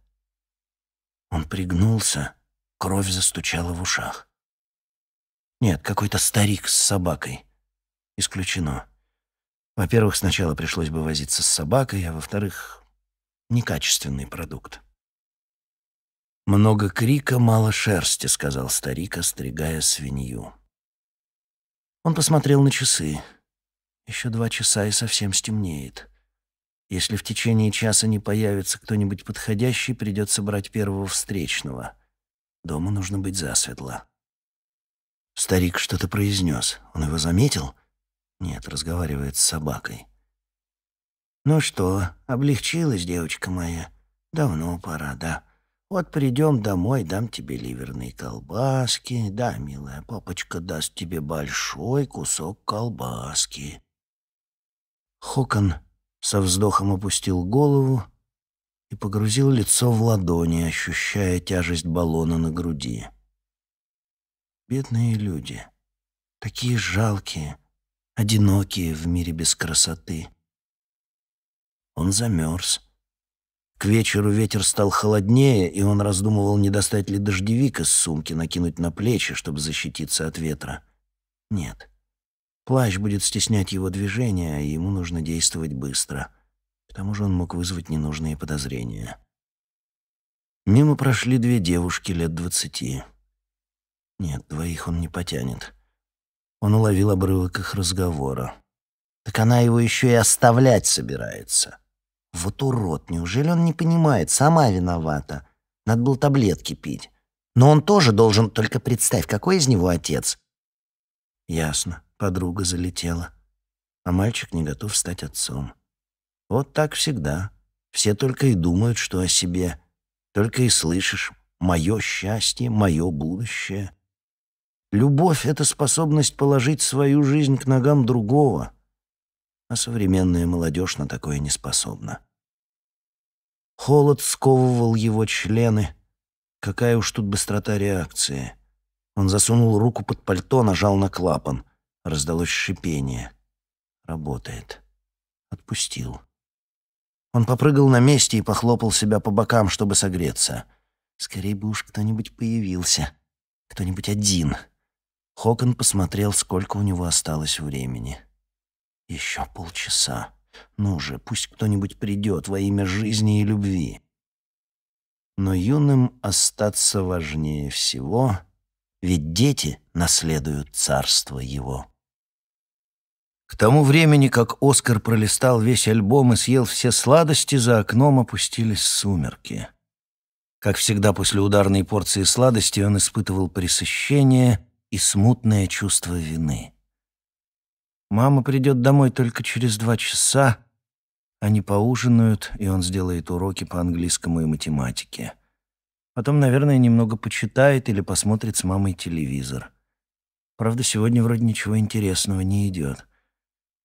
Он пригнулся, кровь застучала в ушах. Нет, какой-то старик с собакой. Исключено. Во-первых, сначала пришлось бы возиться с собакой, а во-вторых, некачественный продукт. «Много крика, мало шерсти», — сказал старик, остригая свинью. Он посмотрел на часы. Еще два часа и совсем стемнеет. Если в течение часа не появится кто-нибудь подходящий, придется брать первого встречного. Дома нужно быть засветло. Старик что-то произнес. Он его заметил? Нет, разговаривает с собакой. «Ну что, облегчилась девочка моя? Давно пора, да. Вот придем домой, дам тебе ливерные колбаски. Да, милая, папочка даст тебе большой кусок колбаски». Хокон со вздохом опустил голову и погрузил лицо в ладони, ощущая тяжесть баллона на груди. Бедные люди. Такие жалкие, одинокие в мире без красоты. Он замерз. К вечеру ветер стал холоднее, и он раздумывал, не достать ли дождевик из сумки, накинуть на плечи, чтобы защититься от ветра. Нет. Плащ будет стеснять его движения, и ему нужно действовать быстро. К тому же он мог вызвать ненужные подозрения. Мимо прошли две девушки лет двадцати. Нет, двоих он не потянет. Он уловил обрывок их разговора. Так она его еще и оставлять собирается. Вот урод, неужели он не понимает? Сама виновата. Надо было таблетки пить. Но он тоже должен, только представь, какой из него отец. Ясно, подруга залетела. А мальчик не готов стать отцом. Вот так всегда. Все только и думают, что о себе. Только и слышишь мое счастье, мое будущее». Любовь — это способность положить свою жизнь к ногам другого, а современная молодежь на такое не способна. Холод сковывал его члены. Какая уж тут быстрота реакции. Он засунул руку под пальто, нажал на клапан. Раздалось шипение. Работает. Отпустил. Он попрыгал на месте и похлопал себя по бокам, чтобы согреться. Скорее бы уж кто-нибудь появился. Кто-нибудь один. Хокон посмотрел, сколько у него осталось времени. Еще полчаса. Ну же, пусть кто-нибудь придет во имя жизни и любви. Но юным остаться важнее всего, ведь дети наследуют царство его. К тому времени, как Оскар пролистал весь альбом и съел все сладости, за окном опустились сумерки. Как всегда после ударной порции сладости он испытывал пресыщение и смутное чувство вины. Мама придет домой только через два часа, они поужинают, и он сделает уроки по английскому и математике. Потом, наверное, немного почитает или посмотрит с мамой телевизор. Правда, сегодня вроде ничего интересного не идет.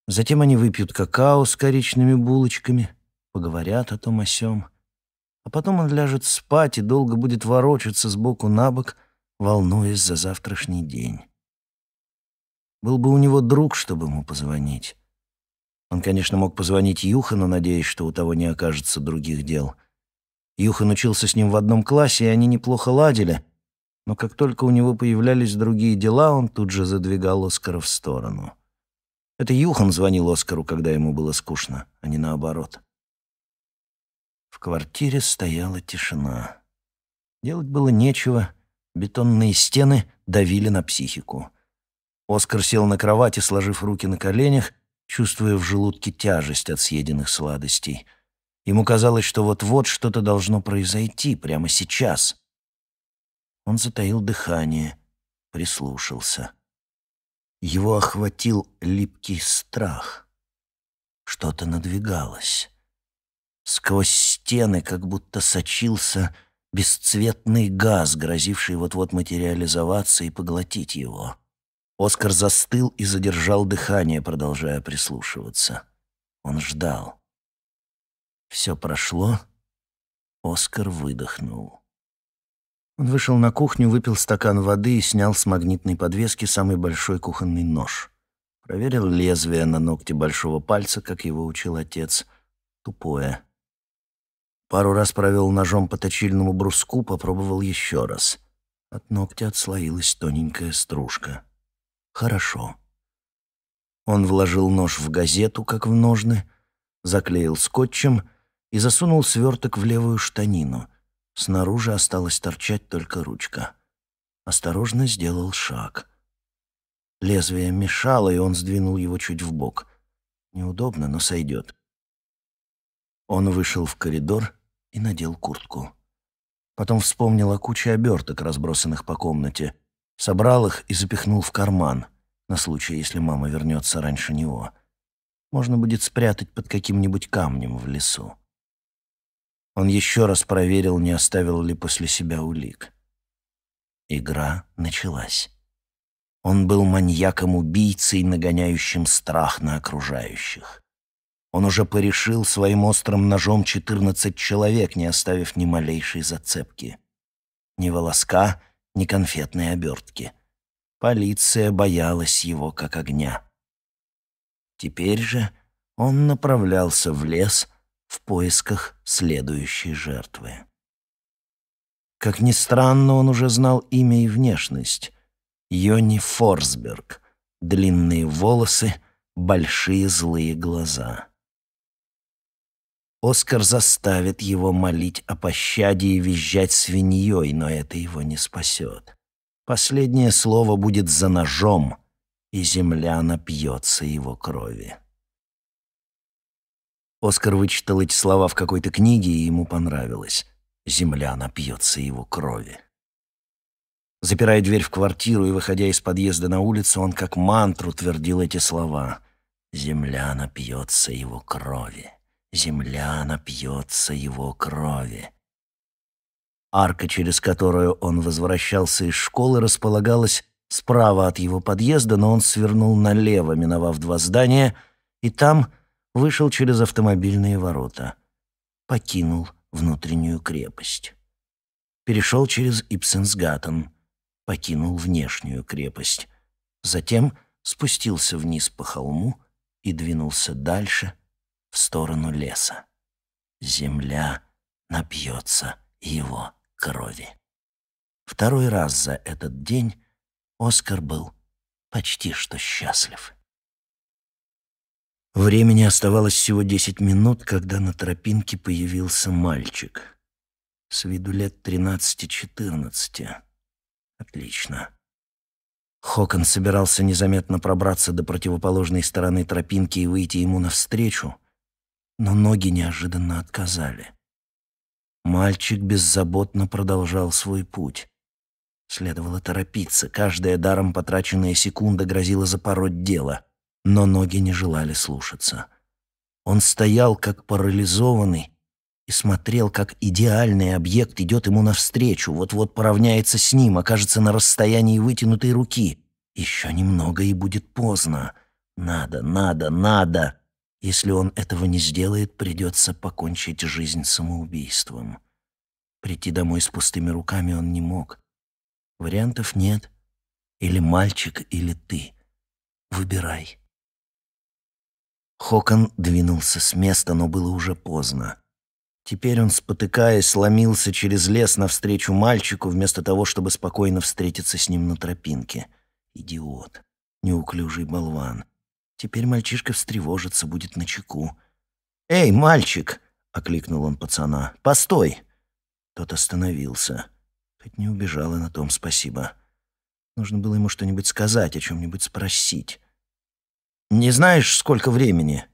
Затем они выпьют какао с коричными булочками, поговорят о том о сём. А потом он ляжет спать и долго будет ворочаться с боку на бок — волнуясь за завтрашний день. Был бы у него друг, чтобы ему позвонить. Он, конечно, мог позвонить Юхану, надеясь, что у того не окажется других дел. Юхан учился с ним в одном классе, и они неплохо ладили, но как только у него появлялись другие дела, он тут же задвигал Оскара в сторону. Это Юхан звонил Оскару, когда ему было скучно, а не наоборот. В квартире стояла тишина. Делать было нечего — Бетонные стены давили на психику. Оскар сел на кровати, сложив руки на коленях, чувствуя в желудке тяжесть от съеденных сладостей. Ему казалось, что вот-вот что-то должно произойти прямо сейчас. Он затаил дыхание, прислушался. Его охватил липкий страх. Что-то надвигалось. Сквозь стены как будто сочился бесцветный газ, грозивший вот-вот материализоваться и поглотить его. Оскар застыл и задержал дыхание, продолжая прислушиваться. Он ждал. Все прошло. Оскар выдохнул. Он вышел на кухню, выпил стакан воды и снял с магнитной подвески самый большой кухонный нож. Проверил лезвие на ногте большого пальца, как его учил отец. Тупое. Пару раз провел ножом по точильному бруску, попробовал еще раз. От ногтя отслоилась тоненькая стружка. Хорошо. Он вложил нож в газету, как в ножны, заклеил скотчем и засунул сверток в левую штанину. Снаружи осталась торчать только ручка. Осторожно сделал шаг. Лезвие мешало, и он сдвинул его чуть вбок. Неудобно, но сойдет. Он вышел в коридор и надел куртку. Потом вспомнил о куче оберток, разбросанных по комнате, собрал их и запихнул в карман, на случай, если мама вернется раньше него. Можно будет спрятать под каким-нибудь камнем в лесу. Он еще раз проверил, не оставил ли после себя улик. Игра началась. Он был маньяком-убийцей, нагоняющим страх на окружающих. Он уже порешил своим острым ножом четырнадцать человек, не оставив ни малейшей зацепки. Ни волоска, ни конфетной обертки. Полиция боялась его как огня. Теперь же он направлялся в лес в поисках следующей жертвы. Как ни странно, он уже знал имя и внешность. Йони Форсберг. Длинные волосы, большие злые глаза. Оскар заставит его молить о пощаде и визжать свиньей, но это его не спасет. Последнее слово будет за ножом, и земля напьется его крови. Оскар вычитал эти слова в какой-то книге, и ему понравилось. «Земля напьется его крови». Запирая дверь в квартиру и выходя из подъезда на улицу, он как мантру твердил эти слова. «Земля напьется его крови» земля напьется его крови. Арка, через которую он возвращался из школы, располагалась справа от его подъезда, но он свернул налево, миновав два здания, и там вышел через автомобильные ворота. Покинул внутреннюю крепость. Перешел через Ипсенсгаттен, покинул внешнюю крепость. Затем спустился вниз по холму и двинулся дальше — в сторону леса. Земля напьется его крови. Второй раз за этот день Оскар был почти что счастлив. Времени оставалось всего десять минут, когда на тропинке появился мальчик. С виду лет тринадцати-четырнадцати. Отлично. Хокон собирался незаметно пробраться до противоположной стороны тропинки и выйти ему навстречу, но ноги неожиданно отказали. Мальчик беззаботно продолжал свой путь. Следовало торопиться, каждая даром потраченная секунда грозила запороть дело, но ноги не желали слушаться. Он стоял как парализованный и смотрел, как идеальный объект идет ему навстречу, вот-вот поравняется с ним, окажется на расстоянии вытянутой руки. Еще немного и будет поздно. Надо, надо, надо. Если он этого не сделает, придется покончить жизнь самоубийством. Прийти домой с пустыми руками он не мог. Вариантов нет. Или мальчик, или ты. Выбирай. Хокон двинулся с места, но было уже поздно. Теперь он, спотыкаясь, сломился через лес навстречу мальчику, вместо того, чтобы спокойно встретиться с ним на тропинке. Идиот. Неуклюжий болван. Теперь мальчишка встревожится, будет на чеку. «Эй, мальчик!» — окликнул он пацана. «Постой!» Тот остановился. Хоть не убежал, и на том спасибо. Нужно было ему что-нибудь сказать, о чем-нибудь спросить. «Не знаешь, сколько времени?»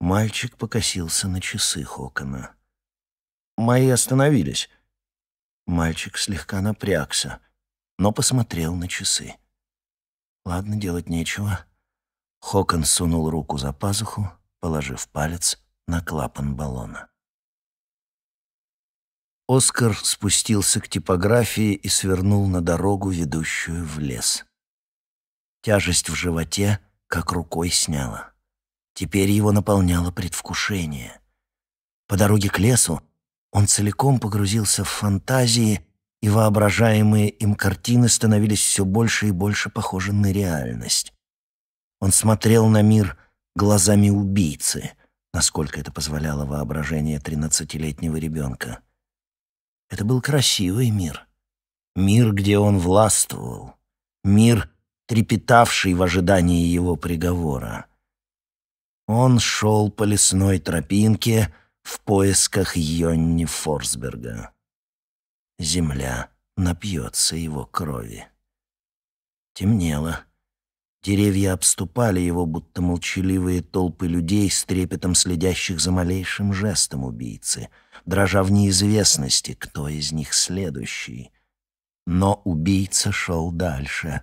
Мальчик покосился на часы Хокона. «Мои остановились». Мальчик слегка напрягся, но посмотрел на часы. «Ладно, делать нечего. Хокон сунул руку за пазуху, положив палец на клапан баллона. Оскар спустился к типографии и свернул на дорогу, ведущую в лес. Тяжесть в животе как рукой сняла. Теперь его наполняло предвкушение. По дороге к лесу он целиком погрузился в фантазии, и воображаемые им картины становились все больше и больше похожи на реальность. Он смотрел на мир глазами убийцы, насколько это позволяло воображение тринадцатилетнего ребенка. Это был красивый мир. Мир, где он властвовал. Мир, трепетавший в ожидании его приговора. Он шел по лесной тропинке в поисках Йонни Форсберга. Земля напьется его крови. Темнело. Деревья обступали его, будто молчаливые толпы людей с трепетом следящих за малейшим жестом убийцы, дрожа в неизвестности, кто из них следующий. Но убийца шел дальше.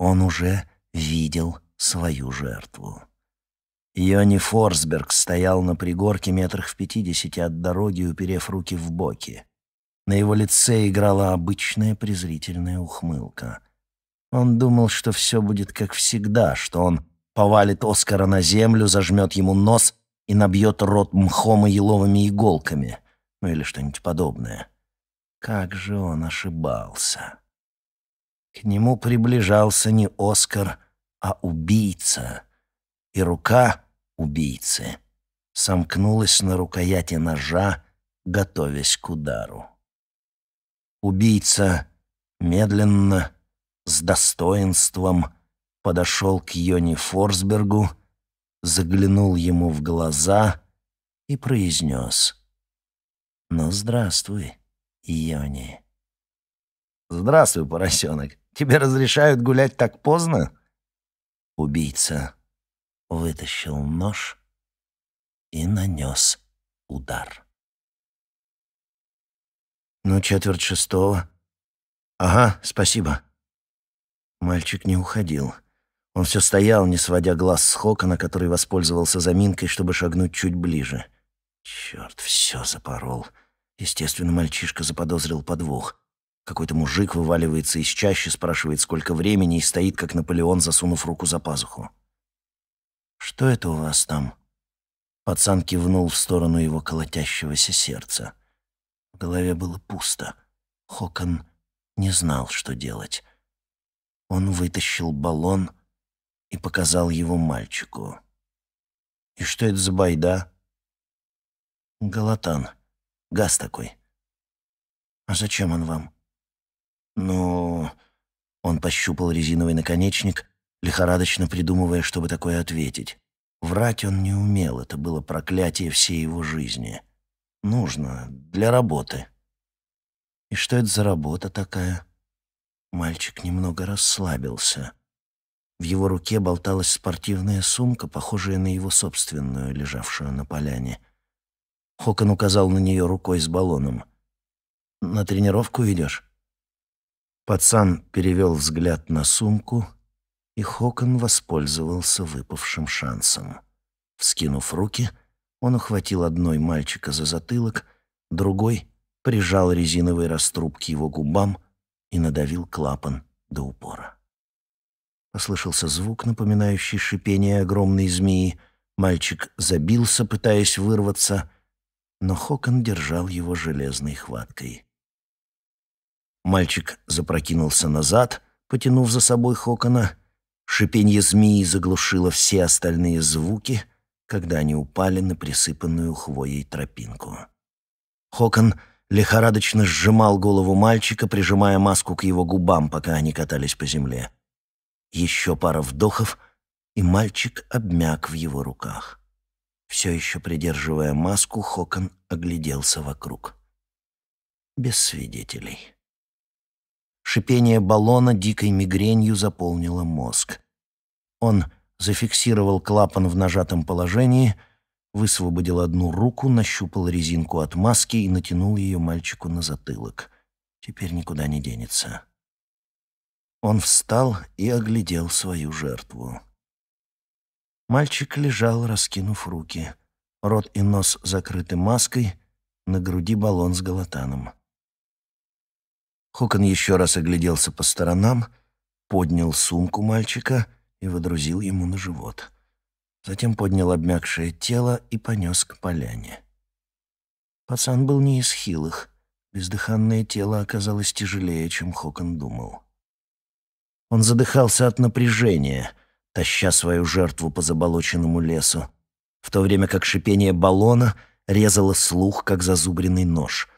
Он уже видел свою жертву. Йони Форсберг стоял на пригорке метрах в пятидесяти от дороги, уперев руки в боки. На его лице играла обычная презрительная ухмылка — он думал, что все будет как всегда, что он повалит Оскара на землю, зажмет ему нос и набьет рот мхом и еловыми иголками, ну или что-нибудь подобное. Как же он ошибался. К нему приближался не Оскар, а убийца. И рука убийцы сомкнулась на рукояти ножа, готовясь к удару. Убийца медленно, с достоинством подошел к Йони Форсбергу, заглянул ему в глаза и произнес. «Ну, здравствуй, Йони». «Здравствуй, поросенок. Тебе разрешают гулять так поздно?» Убийца вытащил нож и нанес удар. «Ну, четверть шестого. Ага, спасибо». Мальчик не уходил. Он все стоял, не сводя глаз с Хокона, который воспользовался заминкой, чтобы шагнуть чуть ближе. Черт, все запорол. Естественно, мальчишка заподозрил подвох. Какой-то мужик вываливается из чащи, спрашивает, сколько времени, и стоит, как Наполеон, засунув руку за пазуху. «Что это у вас там?» Пацан кивнул в сторону его колотящегося сердца. В голове было пусто. Хокон не знал, что делать. Он вытащил баллон и показал его мальчику. «И что это за байда?» «Галатан. Газ такой». «А зачем он вам?» «Ну...» Он пощупал резиновый наконечник, лихорадочно придумывая, чтобы такое ответить. Врать он не умел, это было проклятие всей его жизни. Нужно, для работы. И что это за работа такая? Мальчик немного расслабился. В его руке болталась спортивная сумка, похожая на его собственную, лежавшую на поляне. Хокон указал на нее рукой с баллоном. «На тренировку идешь?» Пацан перевел взгляд на сумку, и Хокон воспользовался выпавшим шансом. Вскинув руки, он ухватил одной мальчика за затылок, другой прижал резиновые раструбки его губам — и надавил клапан до упора. Послышался звук, напоминающий шипение огромной змеи. Мальчик забился, пытаясь вырваться, но Хокон держал его железной хваткой. Мальчик запрокинулся назад, потянув за собой Хокона. Шипение змеи заглушило все остальные звуки, когда они упали на присыпанную хвоей тропинку. Хокон лихорадочно сжимал голову мальчика, прижимая маску к его губам, пока они катались по земле. Еще пара вдохов, и мальчик обмяк в его руках. Все еще придерживая маску, Хокон огляделся вокруг. Без свидетелей. Шипение баллона дикой мигренью заполнило мозг. Он зафиксировал клапан в нажатом положении — высвободил одну руку, нащупал резинку от маски и натянул ее мальчику на затылок. Теперь никуда не денется. Он встал и оглядел свою жертву. Мальчик лежал, раскинув руки. Рот и нос закрыты маской, на груди баллон с галатаном. Хокон еще раз огляделся по сторонам, поднял сумку мальчика и водрузил ему на живот — Затем поднял обмякшее тело и понес к поляне. Пацан был не из хилых. Бездыханное тело оказалось тяжелее, чем Хокон думал. Он задыхался от напряжения, таща свою жертву по заболоченному лесу, в то время как шипение баллона резало слух, как зазубренный нож.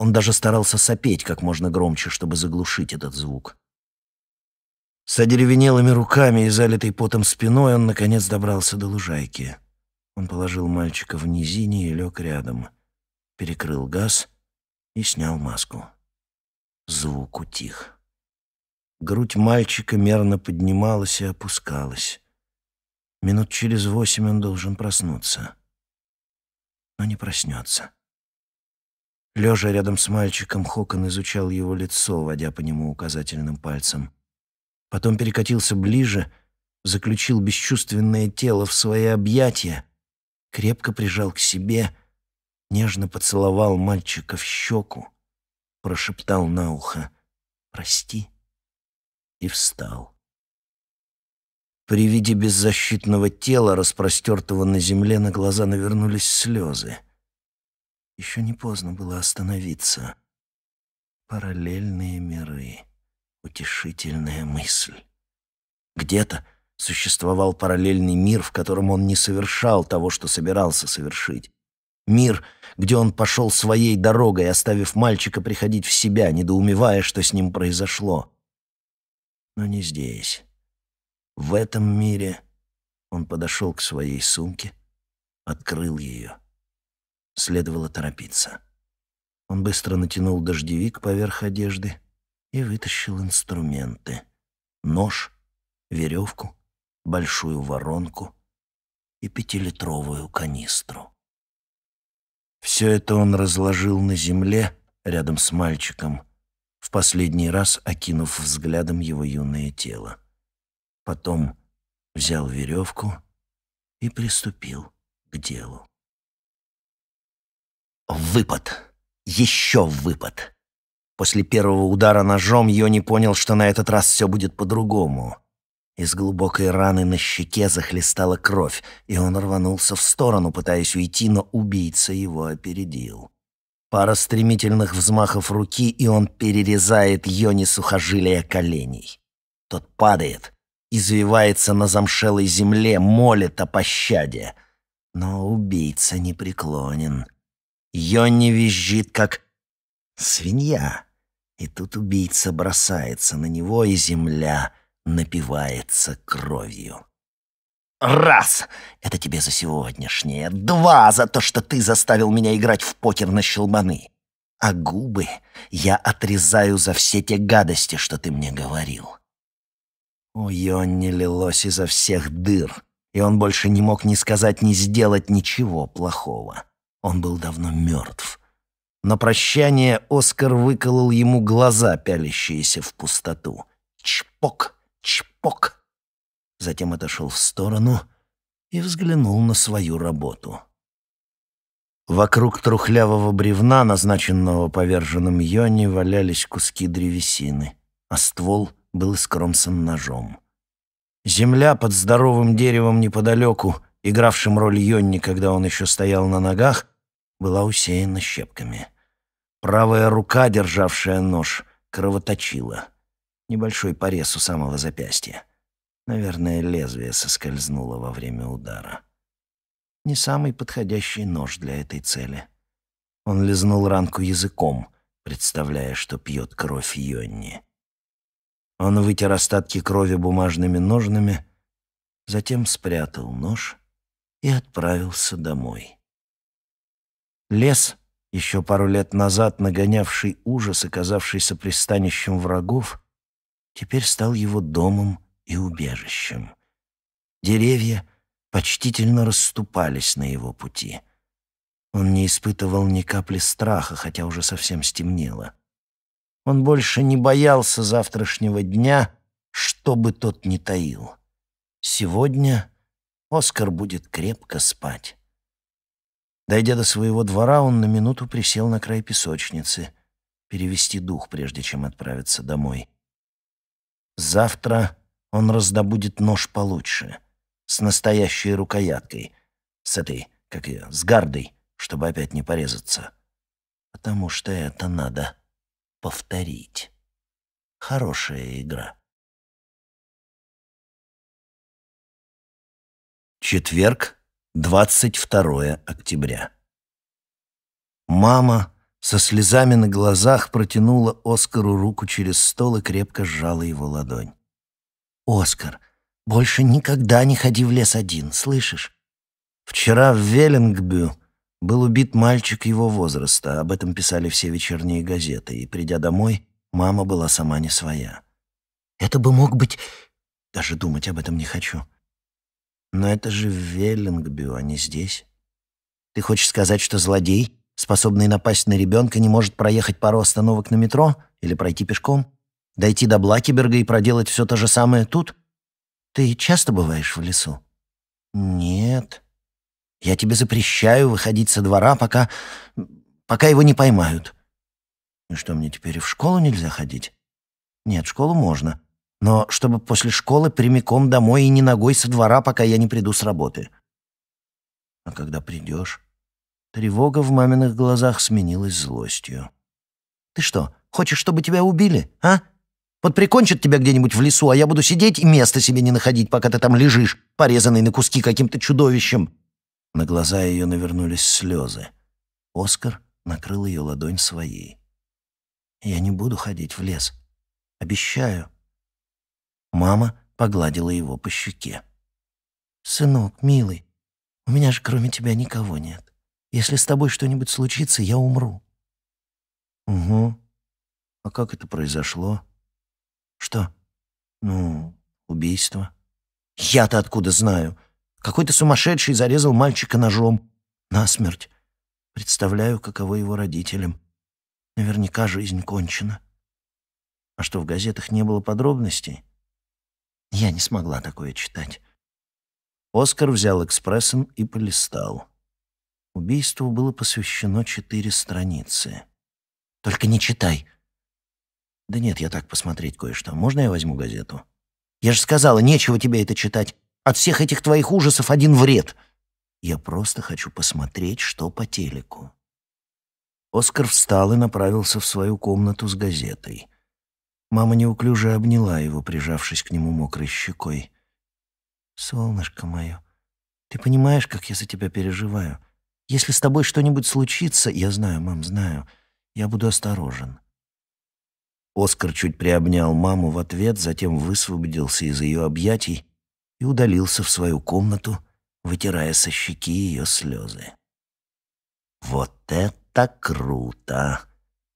Он даже старался сопеть как можно громче, чтобы заглушить этот звук. С одеревенелыми руками и залитой потом спиной он, наконец, добрался до лужайки. Он положил мальчика в низине и лег рядом, перекрыл газ и снял маску. Звук утих. Грудь мальчика мерно поднималась и опускалась. Минут через восемь он должен проснуться. Но не проснется. Лежа рядом с мальчиком, Хокон изучал его лицо, водя по нему указательным пальцем — потом перекатился ближе, заключил бесчувственное тело в свои объятия, крепко прижал к себе, нежно поцеловал мальчика в щеку, прошептал на ухо «Прости» и встал. При виде беззащитного тела, распростертого на земле, на глаза навернулись слезы. Еще не поздно было остановиться. Параллельные миры. Утешительная мысль. Где-то существовал параллельный мир, в котором он не совершал того, что собирался совершить. Мир, где он пошел своей дорогой, оставив мальчика приходить в себя, недоумевая, что с ним произошло. Но не здесь. В этом мире он подошел к своей сумке, открыл ее. Следовало торопиться. Он быстро натянул дождевик поверх одежды, и вытащил инструменты. Нож, веревку, большую воронку и пятилитровую канистру. Все это он разложил на земле рядом с мальчиком, в последний раз окинув взглядом его юное тело. Потом взял веревку и приступил к делу. Выпад! Еще выпад! После первого удара ножом Йони понял, что на этот раз все будет по-другому. Из глубокой раны на щеке захлестала кровь, и он рванулся в сторону, пытаясь уйти, но убийца его опередил. Пара стремительных взмахов руки, и он перерезает Йони сухожилия коленей. Тот падает, извивается на замшелой земле, молит о пощаде. Но убийца не преклонен. Йони визжит, как свинья. И тут убийца бросается на него, и земля напивается кровью. Раз! Это тебе за сегодняшнее. Два! За то, что ты заставил меня играть в покер на щелбаны. А губы я отрезаю за все те гадости, что ты мне говорил. У Йонни лилось изо всех дыр, и он больше не мог ни сказать, ни сделать ничего плохого. Он был давно мертв. На прощание Оскар выколол ему глаза, пялящиеся в пустоту. Чпок, чпок. Затем отошел в сторону и взглянул на свою работу. Вокруг трухлявого бревна, назначенного поверженным Йони, валялись куски древесины, а ствол был искромсан ножом. Земля под здоровым деревом неподалеку, игравшим роль Йонни, когда он еще стоял на ногах, была усеяна щепками. Правая рука, державшая нож, кровоточила. Небольшой порез у самого запястья. Наверное, лезвие соскользнуло во время удара. Не самый подходящий нож для этой цели. Он лизнул ранку языком, представляя, что пьет кровь Йонни. Он вытер остатки крови бумажными ножными, затем спрятал нож и отправился домой. Лес, еще пару лет назад нагонявший ужас оказавшийся пристанищем врагов, теперь стал его домом и убежищем. Деревья почтительно расступались на его пути. Он не испытывал ни капли страха, хотя уже совсем стемнело. Он больше не боялся завтрашнего дня, что бы тот ни таил. Сегодня Оскар будет крепко спать. Дойдя до своего двора, он на минуту присел на край песочницы, перевести дух, прежде чем отправиться домой. Завтра он раздобудет нож получше, с настоящей рукояткой, с этой, как ее, с гардой, чтобы опять не порезаться. Потому что это надо повторить. Хорошая игра. Четверг, 22 октября. Мама со слезами на глазах протянула Оскару руку через стол и крепко сжала его ладонь. «Оскар, больше никогда не ходи в лес один, слышишь? Вчера в Веллингбю был убит мальчик его возраста, об этом писали все вечерние газеты, и, придя домой, мама была сама не своя. Это бы мог быть... Даже думать об этом не хочу. Но это же в Веллингбю, а не здесь. Ты хочешь сказать, что злодей, способный напасть на ребенка, не может проехать пару остановок на метро или пройти пешком? Дойти до Блакиберга и проделать все то же самое тут? Ты часто бываешь в лесу? Нет. Я тебе запрещаю выходить со двора, пока... пока его не поймают. И что, мне теперь в школу нельзя ходить? Нет, в школу можно но чтобы после школы прямиком домой и не ногой со двора, пока я не приду с работы. А когда придешь? Тревога в маминых глазах сменилась злостью. «Ты что, хочешь, чтобы тебя убили, а? Вот прикончат тебя где-нибудь в лесу, а я буду сидеть и места себе не находить, пока ты там лежишь, порезанный на куски каким-то чудовищем». На глаза ее навернулись слезы. Оскар накрыл ее ладонь своей. «Я не буду ходить в лес. Обещаю», Мама погладила его по щеке. «Сынок, милый, у меня же кроме тебя никого нет. Если с тобой что-нибудь случится, я умру». «Угу. А как это произошло?» «Что?» «Ну, убийство». «Я-то откуда знаю? Какой-то сумасшедший зарезал мальчика ножом. Насмерть. Представляю, каково его родителям. Наверняка жизнь кончена». «А что, в газетах не было подробностей?» Я не смогла такое читать. Оскар взял экспрессом и полистал. Убийству было посвящено четыре страницы. «Только не читай!» «Да нет, я так посмотреть кое-что. Можно я возьму газету?» «Я же сказала, нечего тебе это читать. От всех этих твоих ужасов один вред!» «Я просто хочу посмотреть, что по телеку». Оскар встал и направился в свою комнату с газетой. Мама неуклюже обняла его, прижавшись к нему мокрой щекой. «Солнышко мое, ты понимаешь, как я за тебя переживаю? Если с тобой что-нибудь случится, я знаю, мам, знаю, я буду осторожен». Оскар чуть приобнял маму в ответ, затем высвободился из ее объятий и удалился в свою комнату, вытирая со щеки ее слезы. «Вот это круто!»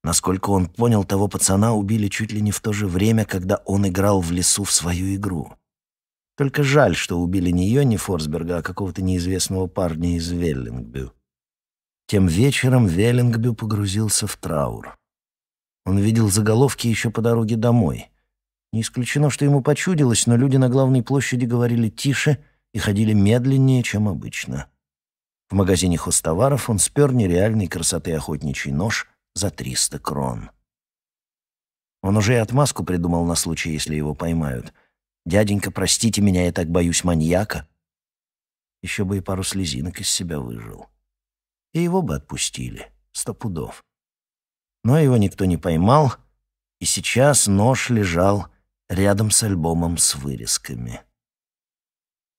Насколько он понял, того пацана убили чуть ли не в то же время, когда он играл в лесу в свою игру. Только жаль, что убили не ее, не Форсберга, а какого-то неизвестного парня из Веллингбю. Тем вечером Веллингбю погрузился в траур. Он видел заголовки еще по дороге домой. Не исключено, что ему почудилось, но люди на главной площади говорили тише и ходили медленнее, чем обычно. В магазине хостоваров он спер нереальной красоты охотничий нож — за 300 крон. Он уже и отмазку придумал на случай, если его поймают. «Дяденька, простите меня, я так боюсь маньяка». Еще бы и пару слезинок из себя выжил. И его бы отпустили. Сто пудов. Но его никто не поймал, и сейчас нож лежал рядом с альбомом с вырезками.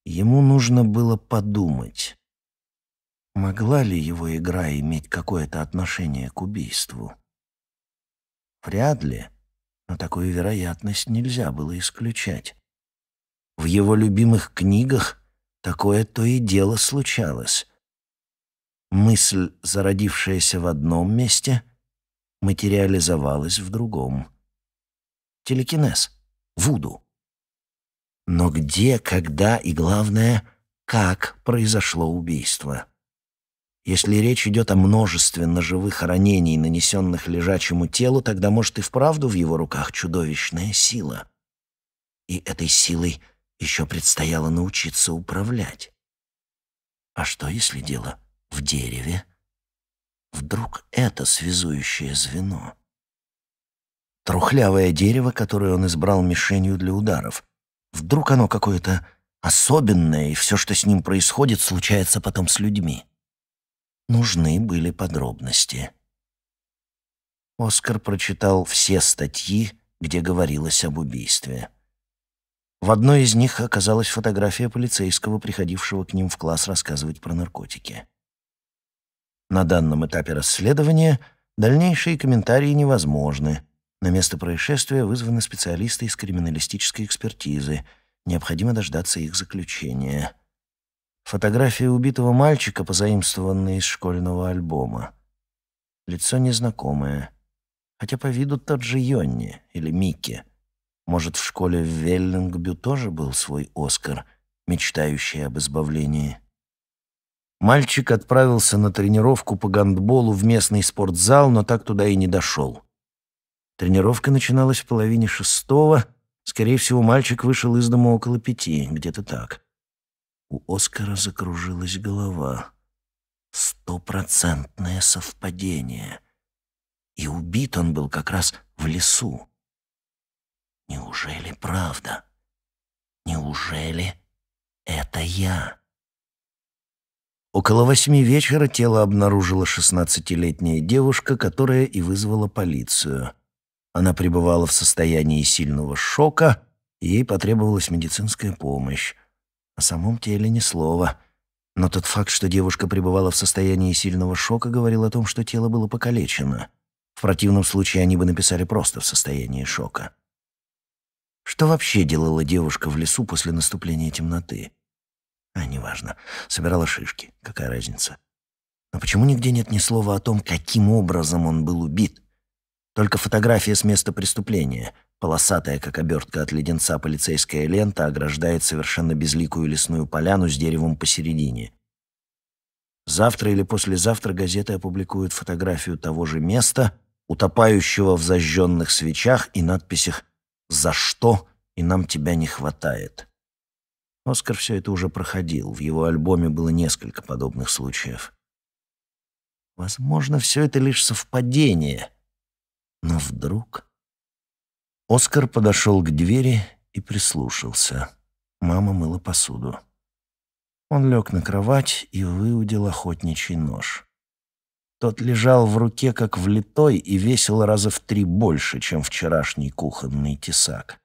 Ему нужно было подумать. Могла ли его игра иметь какое-то отношение к убийству? Вряд ли, но такую вероятность нельзя было исключать. В его любимых книгах такое то и дело случалось. Мысль, зародившаяся в одном месте, материализовалась в другом. Телекинез, вуду. Но где, когда и, главное, как произошло убийство? Если речь идет о множестве ножевых ранений, нанесенных лежачему телу, тогда, может, и вправду в его руках чудовищная сила. И этой силой еще предстояло научиться управлять. А что, если дело в дереве? Вдруг это связующее звено? Трухлявое дерево, которое он избрал мишенью для ударов. Вдруг оно какое-то особенное, и все, что с ним происходит, случается потом с людьми нужны были подробности. Оскар прочитал все статьи, где говорилось об убийстве. В одной из них оказалась фотография полицейского, приходившего к ним в класс рассказывать про наркотики. На данном этапе расследования дальнейшие комментарии невозможны. На место происшествия вызваны специалисты из криминалистической экспертизы. Необходимо дождаться их заключения. Фотография убитого мальчика, позаимствованная из школьного альбома. Лицо незнакомое, хотя по виду тот же Йонни или Микки. Может, в школе в Веллингбю тоже был свой Оскар, мечтающий об избавлении. Мальчик отправился на тренировку по гандболу в местный спортзал, но так туда и не дошел. Тренировка начиналась в половине шестого. Скорее всего, мальчик вышел из дома около пяти, где-то так. У Оскара закружилась голова. Стопроцентное совпадение. И убит он был как раз в лесу. Неужели правда? Неужели это я? Около восьми вечера тело обнаружила шестнадцатилетняя девушка, которая и вызвала полицию. Она пребывала в состоянии сильного шока, и ей потребовалась медицинская помощь. О самом теле ни слова. Но тот факт, что девушка пребывала в состоянии сильного шока, говорил о том, что тело было покалечено. В противном случае они бы написали просто «в состоянии шока». Что вообще делала девушка в лесу после наступления темноты? А, неважно. Собирала шишки. Какая разница? Но почему нигде нет ни слова о том, каким образом он был убит? Только фотография с места преступления, Полосатая, как обертка от леденца, полицейская лента ограждает совершенно безликую лесную поляну с деревом посередине. Завтра или послезавтра газеты опубликуют фотографию того же места, утопающего в зажженных свечах и надписях «За что?» и «Нам тебя не хватает». Оскар все это уже проходил, в его альбоме было несколько подобных случаев. Возможно, все это лишь совпадение. Но вдруг... Оскар подошел к двери и прислушался. Мама мыла посуду. Он лег на кровать и выудил охотничий нож. Тот лежал в руке как влитой и весил раза в три больше, чем вчерашний кухонный тесак.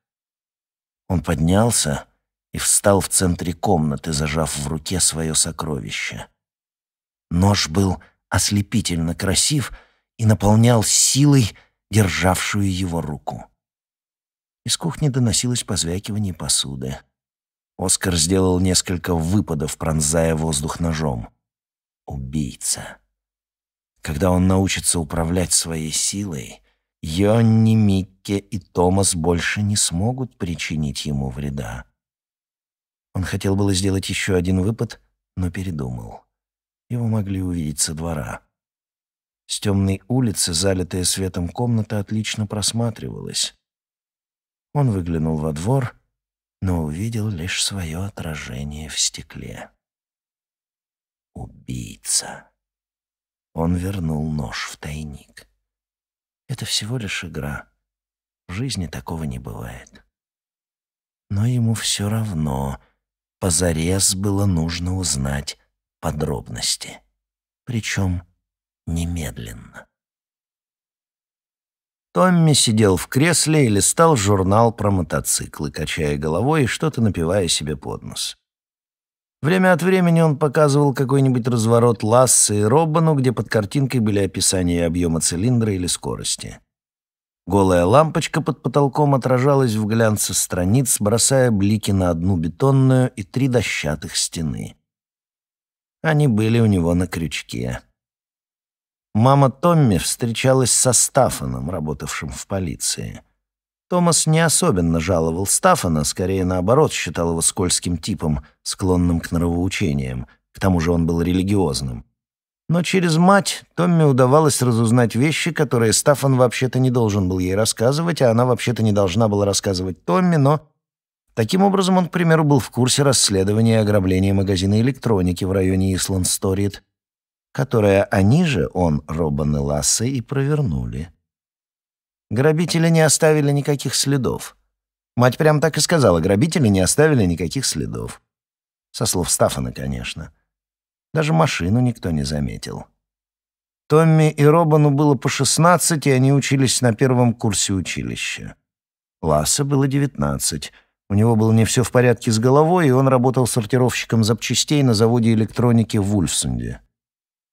Он поднялся и встал в центре комнаты, зажав в руке свое сокровище. Нож был ослепительно красив и наполнял силой державшую его руку. Из кухни доносилось позвякивание посуды. Оскар сделал несколько выпадов, пронзая воздух ножом. Убийца. Когда он научится управлять своей силой, Йонни, Микке и Томас больше не смогут причинить ему вреда. Он хотел было сделать еще один выпад, но передумал. Его могли увидеть со двора. С темной улицы, залитая светом комната, отлично просматривалась. Он выглянул во двор, но увидел лишь свое отражение в стекле. Убийца. Он вернул нож в тайник. Это всего лишь игра. В жизни такого не бывает. Но ему все равно позарез было нужно узнать подробности. Причем немедленно. Томми сидел в кресле и листал журнал про мотоциклы, качая головой и что-то напивая себе под нос. Время от времени он показывал какой-нибудь разворот Лассе и Роббану, где под картинкой были описания объема цилиндра или скорости. Голая лампочка под потолком отражалась в глянце страниц, бросая блики на одну бетонную и три дощатых стены. Они были у него на крючке. Мама Томми встречалась со Стафаном, работавшим в полиции. Томас не особенно жаловал Стафана, скорее наоборот, считал его скользким типом, склонным к нравоучениям, к тому же он был религиозным. Но через мать Томми удавалось разузнать вещи, которые Стафан вообще-то не должен был ей рассказывать, а она вообще-то не должна была рассказывать Томми, но... Таким образом, он, к примеру, был в курсе расследования ограбления магазина электроники в районе Исланд-Сторит, которое они же, он, Робан и Лассе, и провернули. Грабители не оставили никаких следов. Мать прям так и сказала, грабители не оставили никаких следов. Со слов Стаффана, конечно. Даже машину никто не заметил. Томми и Робану было по 16, и они учились на первом курсе училища. Лассе было 19. У него было не все в порядке с головой, и он работал сортировщиком запчастей на заводе электроники в Ульфсунде.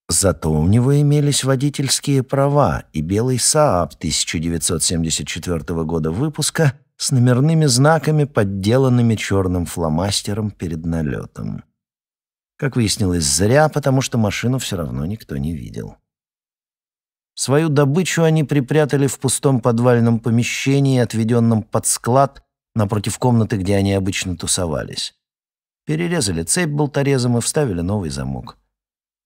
Зато у него имелись водительские права и белый Saab 1974 года выпуска с номерными знаками, подделанными черным фломастером перед налетом. Как выяснилось, зря, потому что машину все равно никто не видел. Свою добычу они припрятали в пустом подвальном помещении, отведенном под склад, напротив комнаты, где они обычно тусовались. Перерезали цепь болторезом и вставили новый замок.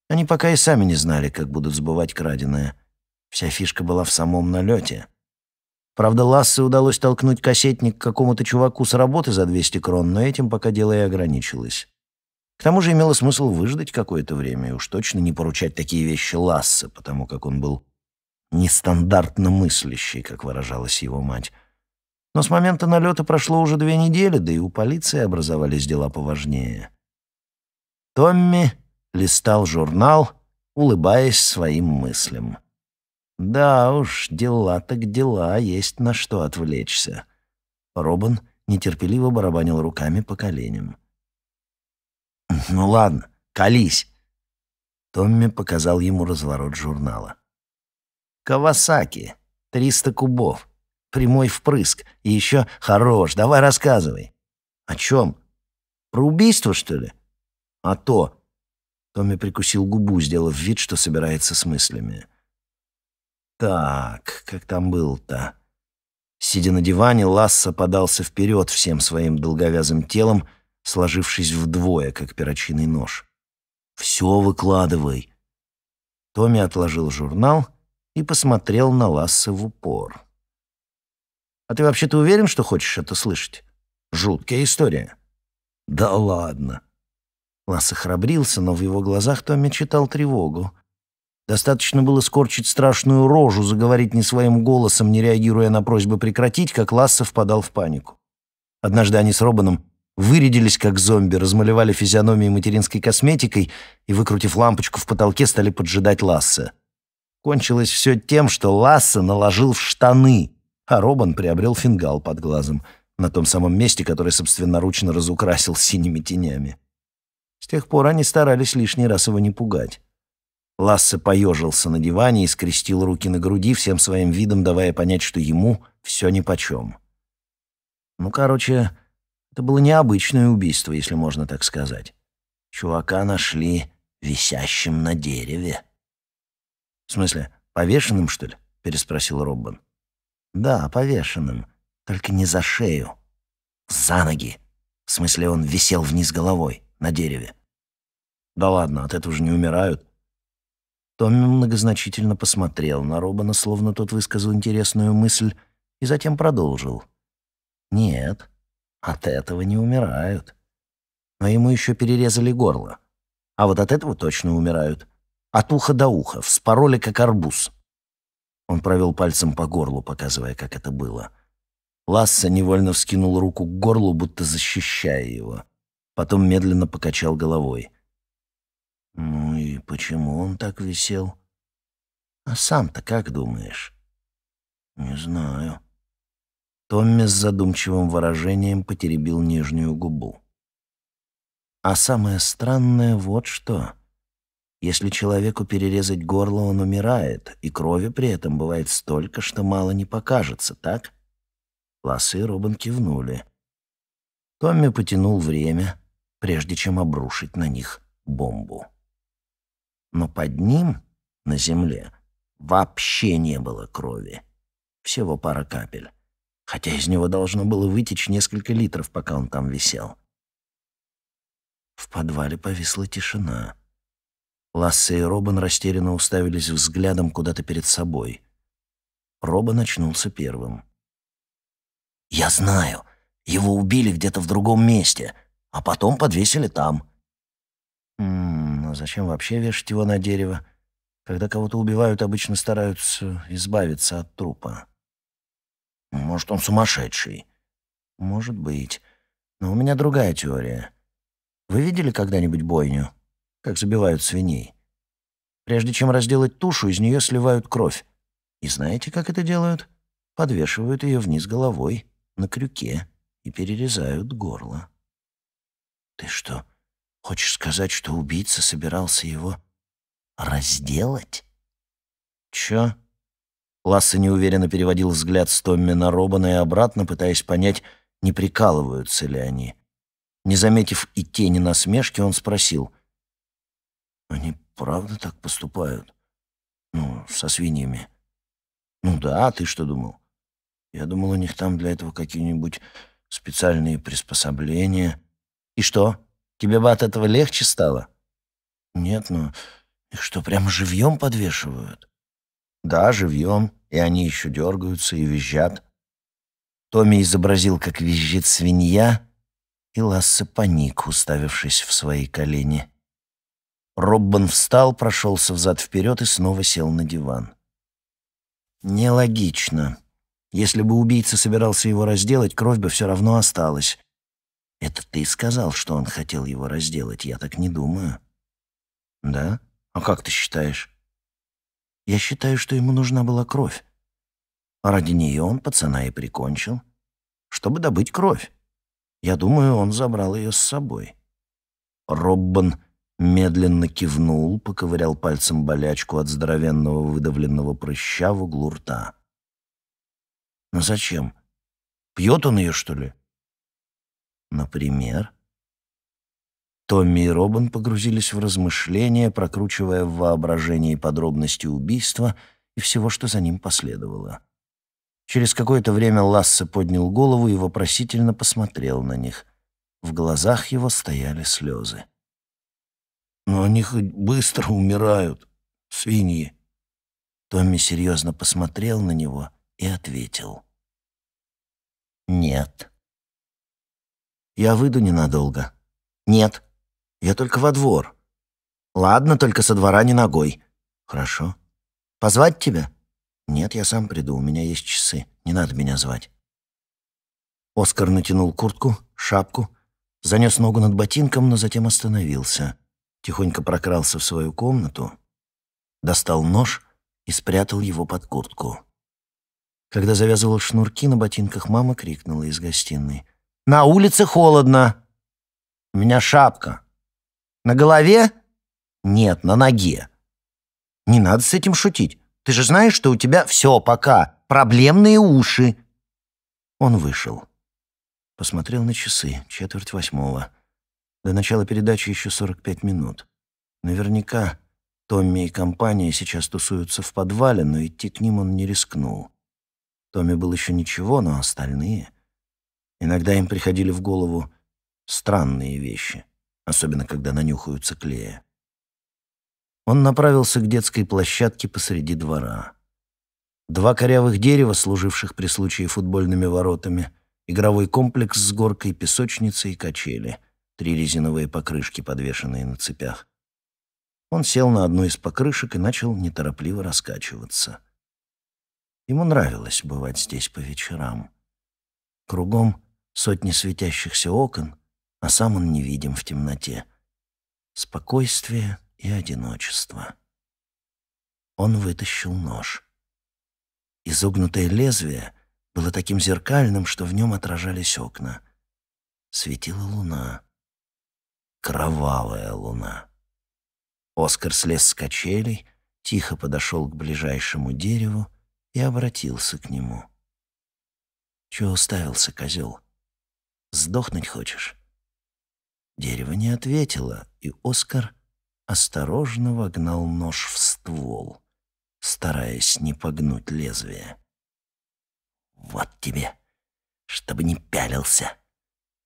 Они пока и сами не знали, как будут сбывать краденое. Вся фишка была в самом налете. Правда, Лассе удалось толкнуть кассетник какому-то чуваку с работы за 200 крон, но этим пока дело и ограничилось. К тому же имело смысл выждать какое-то время и уж точно не поручать такие вещи Лассе, потому как он был нестандартно мыслящий, как выражалась его мать. Но с момента налета прошло уже две недели, да и у полиции образовались дела поважнее. Томми листал журнал, улыбаясь своим мыслям. Да уж, дела так дела, есть на что отвлечься. Робан нетерпеливо барабанил руками по коленям. «Ну ладно, колись!» Томми показал ему разворот журнала. «Кавасаки. триста кубов. Прямой впрыск. И еще... Хорош, давай рассказывай». «О чем? Про убийство, что ли?» «А то. Томми прикусил губу, сделав вид, что собирается с мыслями. «Так, как там был-то?» Сидя на диване, Ласса подался вперед всем своим долговязым телом, сложившись вдвое, как перочинный нож. «Все выкладывай!» Томми отложил журнал и посмотрел на Ласса в упор. «А ты вообще-то уверен, что хочешь это слышать? Жуткая история». «Да ладно!» Ласса храбрился, но в его глазах Томми читал тревогу. Достаточно было скорчить страшную рожу, заговорить не своим голосом, не реагируя на просьбы прекратить, как Ласса впадал в панику. Однажды они с Робаном вырядились как зомби, размалевали физиономии материнской косметикой и, выкрутив лампочку в потолке, стали поджидать Ласса. Кончилось все тем, что Ласса наложил в штаны, а Робан приобрел фингал под глазом на том самом месте, который собственноручно разукрасил синими тенями. С тех пор они старались лишний раз его не пугать. Лассе поежился на диване и скрестил руки на груди, всем своим видом давая понять, что ему все нипочем. Ну, короче, это было необычное убийство, если можно так сказать. Чувака нашли висящим на дереве. «В смысле, повешенным, что ли?» — переспросил Роббан. «Да, повешенным. Только не за шею. За ноги. В смысле, он висел вниз головой» на дереве. Да ладно, от этого же не умирают. Томми многозначительно посмотрел на Робана, словно тот высказал интересную мысль, и затем продолжил. Нет, от этого не умирают. Но ему еще перерезали горло. А вот от этого точно умирают. От уха до уха, вспороли как арбуз. Он провел пальцем по горлу, показывая, как это было. Ласса невольно вскинул руку к горлу, будто защищая его потом медленно покачал головой. «Ну и почему он так висел?» «А сам-то как думаешь?» «Не знаю». Томми с задумчивым выражением потеребил нижнюю губу. «А самое странное вот что. Если человеку перерезать горло, он умирает, и крови при этом бывает столько, что мало не покажется, так?» Лассы и Робин кивнули. Томми потянул время, прежде чем обрушить на них бомбу. Но под ним, на земле, вообще не было крови. Всего пара капель. Хотя из него должно было вытечь несколько литров, пока он там висел. В подвале повисла тишина. Лассе и Робин растерянно уставились взглядом куда-то перед собой. Робин начнулся первым. «Я знаю. Его убили где-то в другом месте», а потом подвесили там. М ну зачем вообще вешать его на дерево? Когда кого-то убивают, обычно стараются избавиться от трупа. Может, он сумасшедший? Может быть. Но у меня другая теория. Вы видели когда-нибудь бойню? Как забивают свиней? Прежде чем разделать тушу, из нее сливают кровь. И знаете, как это делают? Подвешивают ее вниз головой, на крюке, и перерезают горло. «Ты что, хочешь сказать, что убийца собирался его разделать?» «Чё?» Ласса неуверенно переводил взгляд с Томми на Робана и обратно, пытаясь понять, не прикалываются ли они. Не заметив и тени насмешки, он спросил. «Они правда так поступают? Ну, со свиньями?» «Ну да, а ты что думал?» «Я думал, у них там для этого какие-нибудь специальные приспособления». «И что, тебе бы от этого легче стало?» «Нет, ну, их что, прямо живьем подвешивают?» «Да, живьем, и они еще дергаются и визжат». Томми изобразил, как визжит свинья, и Лассе паник, уставившись в свои колени. Роббан встал, прошелся взад-вперед и снова сел на диван. «Нелогично. Если бы убийца собирался его разделать, кровь бы все равно осталась. Это ты сказал, что он хотел его разделать, я так не думаю. Да? А как ты считаешь? Я считаю, что ему нужна была кровь. А ради нее он пацана и прикончил, чтобы добыть кровь. Я думаю, он забрал ее с собой. Роббан медленно кивнул, поковырял пальцем болячку от здоровенного выдавленного прыща в углу рта. Но «Ну зачем? Пьет он ее, что ли? Например? Томми и Робин погрузились в размышления, прокручивая в воображении подробности убийства и всего, что за ним последовало. Через какое-то время Лассе поднял голову и вопросительно посмотрел на них. В глазах его стояли слезы. «Но они хоть быстро умирают, свиньи!» Томми серьезно посмотрел на него и ответил. «Нет». Я выйду ненадолго. Нет. Я только во двор. Ладно, только со двора не ногой. Хорошо. Позвать тебя? Нет, я сам приду, у меня есть часы. Не надо меня звать. Оскар натянул куртку, шапку, занес ногу над ботинком, но затем остановился. Тихонько прокрался в свою комнату, достал нож и спрятал его под куртку. Когда завязывал шнурки на ботинках, мама крикнула из гостиной. На улице холодно. У меня шапка. На голове? Нет, на ноге. Не надо с этим шутить. Ты же знаешь, что у тебя все пока. Проблемные уши. Он вышел. Посмотрел на часы. Четверть восьмого. До начала передачи еще 45 минут. Наверняка Томми и компания сейчас тусуются в подвале, но идти к ним он не рискнул. Томми был еще ничего, но остальные... Иногда им приходили в голову странные вещи, особенно когда нанюхаются клея. Он направился к детской площадке посреди двора. Два корявых дерева, служивших при случае футбольными воротами, игровой комплекс с горкой, песочницей и качели, три резиновые покрышки, подвешенные на цепях. Он сел на одну из покрышек и начал неторопливо раскачиваться. Ему нравилось бывать здесь по вечерам. Кругом сотни светящихся окон, а сам он невидим в темноте. Спокойствие и одиночество. Он вытащил нож. Изогнутое лезвие было таким зеркальным, что в нем отражались окна. Светила луна. Кровавая луна. Оскар слез с качелей, тихо подошел к ближайшему дереву и обратился к нему. «Чего уставился, козел?» Сдохнуть хочешь?» Дерево не ответило, и Оскар осторожно вогнал нож в ствол, стараясь не погнуть лезвие. «Вот тебе, чтобы не пялился!»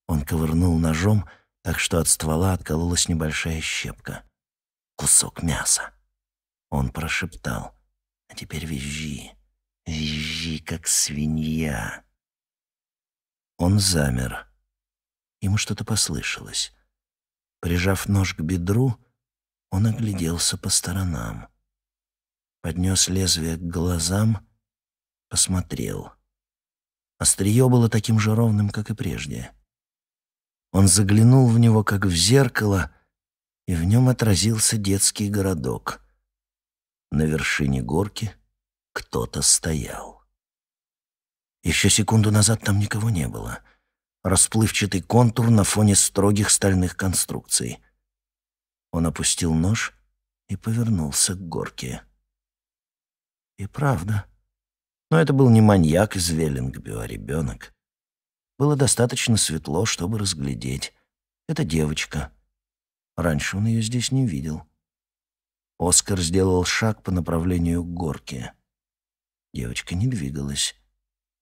Он ковырнул ножом, так что от ствола откололась небольшая щепка. «Кусок мяса!» Он прошептал. «А теперь визжи, визжи, как свинья!» Он замер. Ему что-то послышалось. Прижав нож к бедру, он огляделся по сторонам. Поднес лезвие к глазам, посмотрел. Острие было таким же ровным, как и прежде. Он заглянул в него, как в зеркало, и в нем отразился детский городок. На вершине горки кто-то стоял. Еще секунду назад там никого не было — расплывчатый контур на фоне строгих стальных конструкций. Он опустил нож и повернулся к горке. И правда. Но это был не маньяк из Веллингбю, а ребенок. Было достаточно светло, чтобы разглядеть. Это девочка. Раньше он ее здесь не видел. Оскар сделал шаг по направлению к горке. Девочка не двигалась,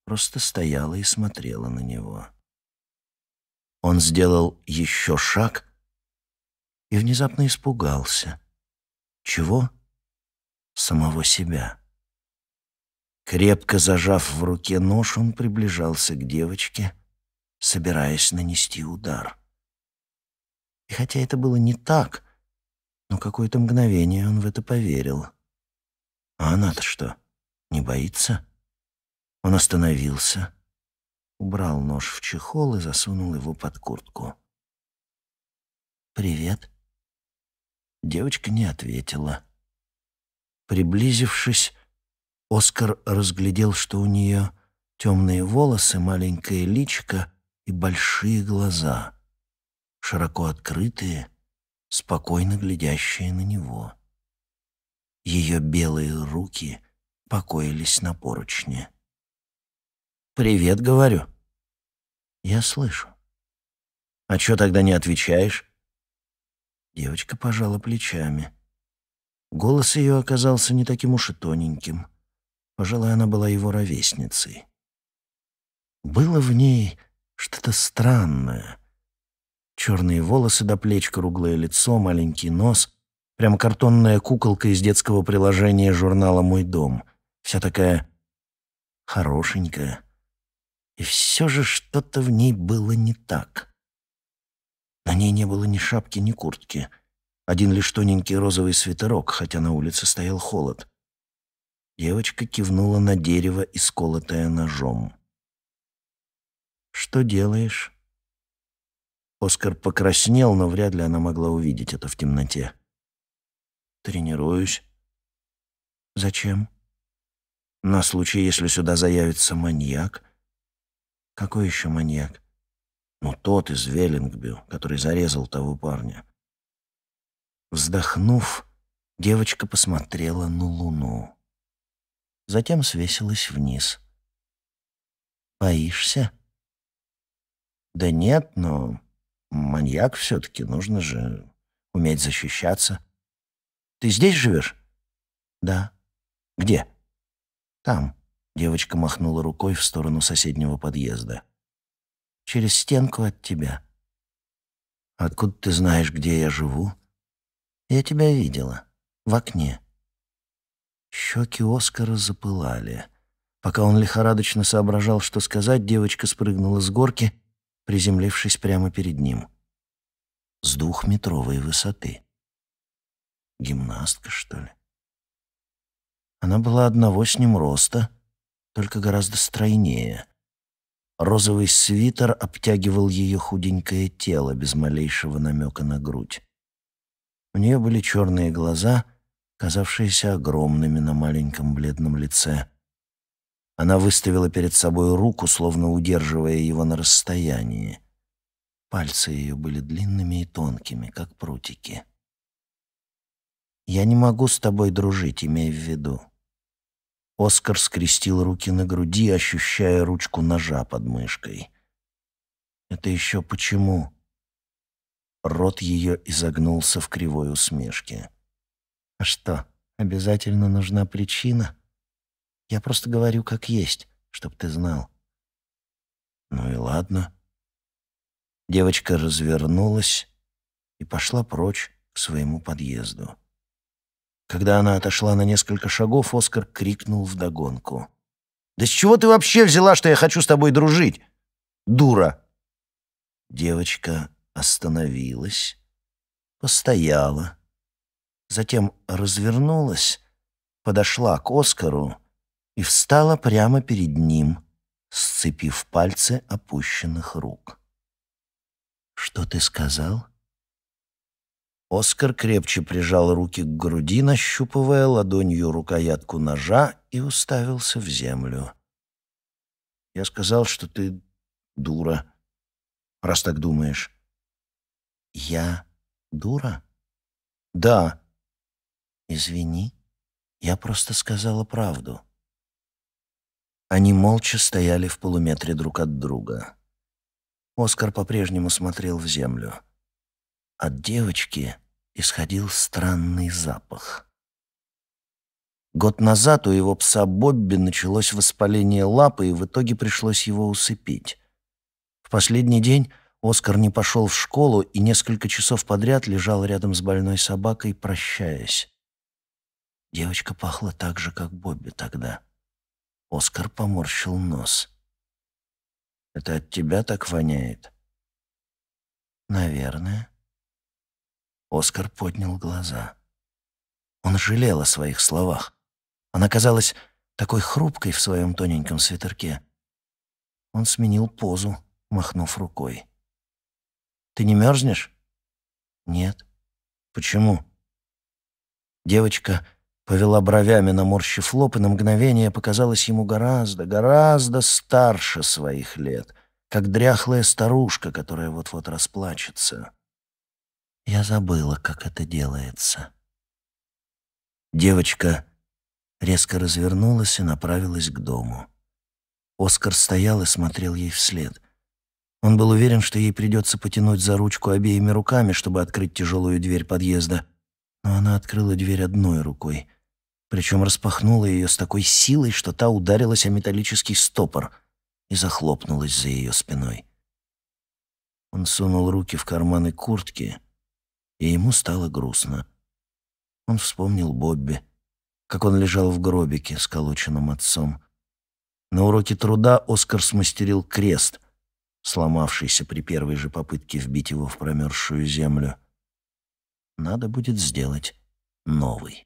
просто стояла и смотрела на него. Он сделал еще шаг и внезапно испугался. Чего? Самого себя. Крепко зажав в руке нож, он приближался к девочке, собираясь нанести удар. И хотя это было не так, но какое-то мгновение он в это поверил. А она-то что, не боится? Он остановился убрал нож в чехол и засунул его под куртку. «Привет». Девочка не ответила. Приблизившись, Оскар разглядел, что у нее темные волосы, маленькое личико и большие глаза, широко открытые, спокойно глядящие на него. Ее белые руки покоились на поручне. «Привет», — говорю. «Я слышу». «А чё тогда не отвечаешь?» Девочка пожала плечами. Голос ее оказался не таким уж и тоненьким. Пожалуй, она была его ровесницей. Было в ней что-то странное. Черные волосы до плеч, круглое лицо, маленький нос, прям картонная куколка из детского приложения журнала «Мой дом». Вся такая хорошенькая, и все же что-то в ней было не так. На ней не было ни шапки, ни куртки. Один лишь тоненький розовый свитерок, хотя на улице стоял холод. Девочка кивнула на дерево, исколотое ножом. «Что делаешь?» Оскар покраснел, но вряд ли она могла увидеть это в темноте. «Тренируюсь». «Зачем?» «На случай, если сюда заявится маньяк», «Какой еще маньяк?» «Ну, тот из Веллингбю, который зарезал того парня». Вздохнув, девочка посмотрела на луну. Затем свесилась вниз. «Боишься?» «Да нет, но маньяк все-таки, нужно же уметь защищаться». «Ты здесь живешь?» «Да». «Где?» «Там». Девочка махнула рукой в сторону соседнего подъезда. «Через стенку от тебя». «Откуда ты знаешь, где я живу?» «Я тебя видела. В окне». Щеки Оскара запылали. Пока он лихорадочно соображал, что сказать, девочка спрыгнула с горки, приземлившись прямо перед ним. С двухметровой высоты. Гимнастка, что ли? Она была одного с ним роста — только гораздо стройнее. Розовый свитер обтягивал ее худенькое тело без малейшего намека на грудь. У нее были черные глаза, казавшиеся огромными на маленьком бледном лице. Она выставила перед собой руку, словно удерживая его на расстоянии. Пальцы ее были длинными и тонкими, как прутики. «Я не могу с тобой дружить, имея в виду. Оскар скрестил руки на груди, ощущая ручку ножа под мышкой. «Это еще почему?» Рот ее изогнулся в кривой усмешке. «А что, обязательно нужна причина? Я просто говорю, как есть, чтоб ты знал». «Ну и ладно». Девочка развернулась и пошла прочь к своему подъезду. Когда она отошла на несколько шагов, Оскар крикнул вдогонку. «Да с чего ты вообще взяла, что я хочу с тобой дружить? Дура!» Девочка остановилась, постояла, затем развернулась, подошла к Оскару и встала прямо перед ним, сцепив пальцы опущенных рук. «Что ты сказал?» Оскар крепче прижал руки к груди, нащупывая ладонью рукоятку ножа и уставился в землю. «Я сказал, что ты дура, раз так думаешь». «Я дура?» «Да». «Извини, я просто сказала правду». Они молча стояли в полуметре друг от друга. Оскар по-прежнему смотрел в землю. «Я от девочки исходил странный запах. Год назад у его пса Бобби началось воспаление лапы, и в итоге пришлось его усыпить. В последний день Оскар не пошел в школу и несколько часов подряд лежал рядом с больной собакой, прощаясь. Девочка пахла так же, как Бобби тогда. Оскар поморщил нос. «Это от тебя так воняет?» «Наверное». Оскар поднял глаза. Он жалел о своих словах. Она казалась такой хрупкой в своем тоненьком свитерке. Он сменил позу, махнув рукой. «Ты не мерзнешь?» «Нет». «Почему?» Девочка повела бровями, наморщив лоб, и на мгновение показалась ему гораздо, гораздо старше своих лет, как дряхлая старушка, которая вот-вот расплачется. Я забыла, как это делается. Девочка резко развернулась и направилась к дому. Оскар стоял и смотрел ей вслед. Он был уверен, что ей придется потянуть за ручку обеими руками, чтобы открыть тяжелую дверь подъезда. Но она открыла дверь одной рукой, причем распахнула ее с такой силой, что та ударилась о металлический стопор и захлопнулась за ее спиной. Он сунул руки в карманы куртки — и ему стало грустно. Он вспомнил Бобби, как он лежал в гробике, сколоченном отцом. На уроке труда Оскар смастерил крест, сломавшийся при первой же попытке вбить его в промерзшую землю. Надо будет сделать новый.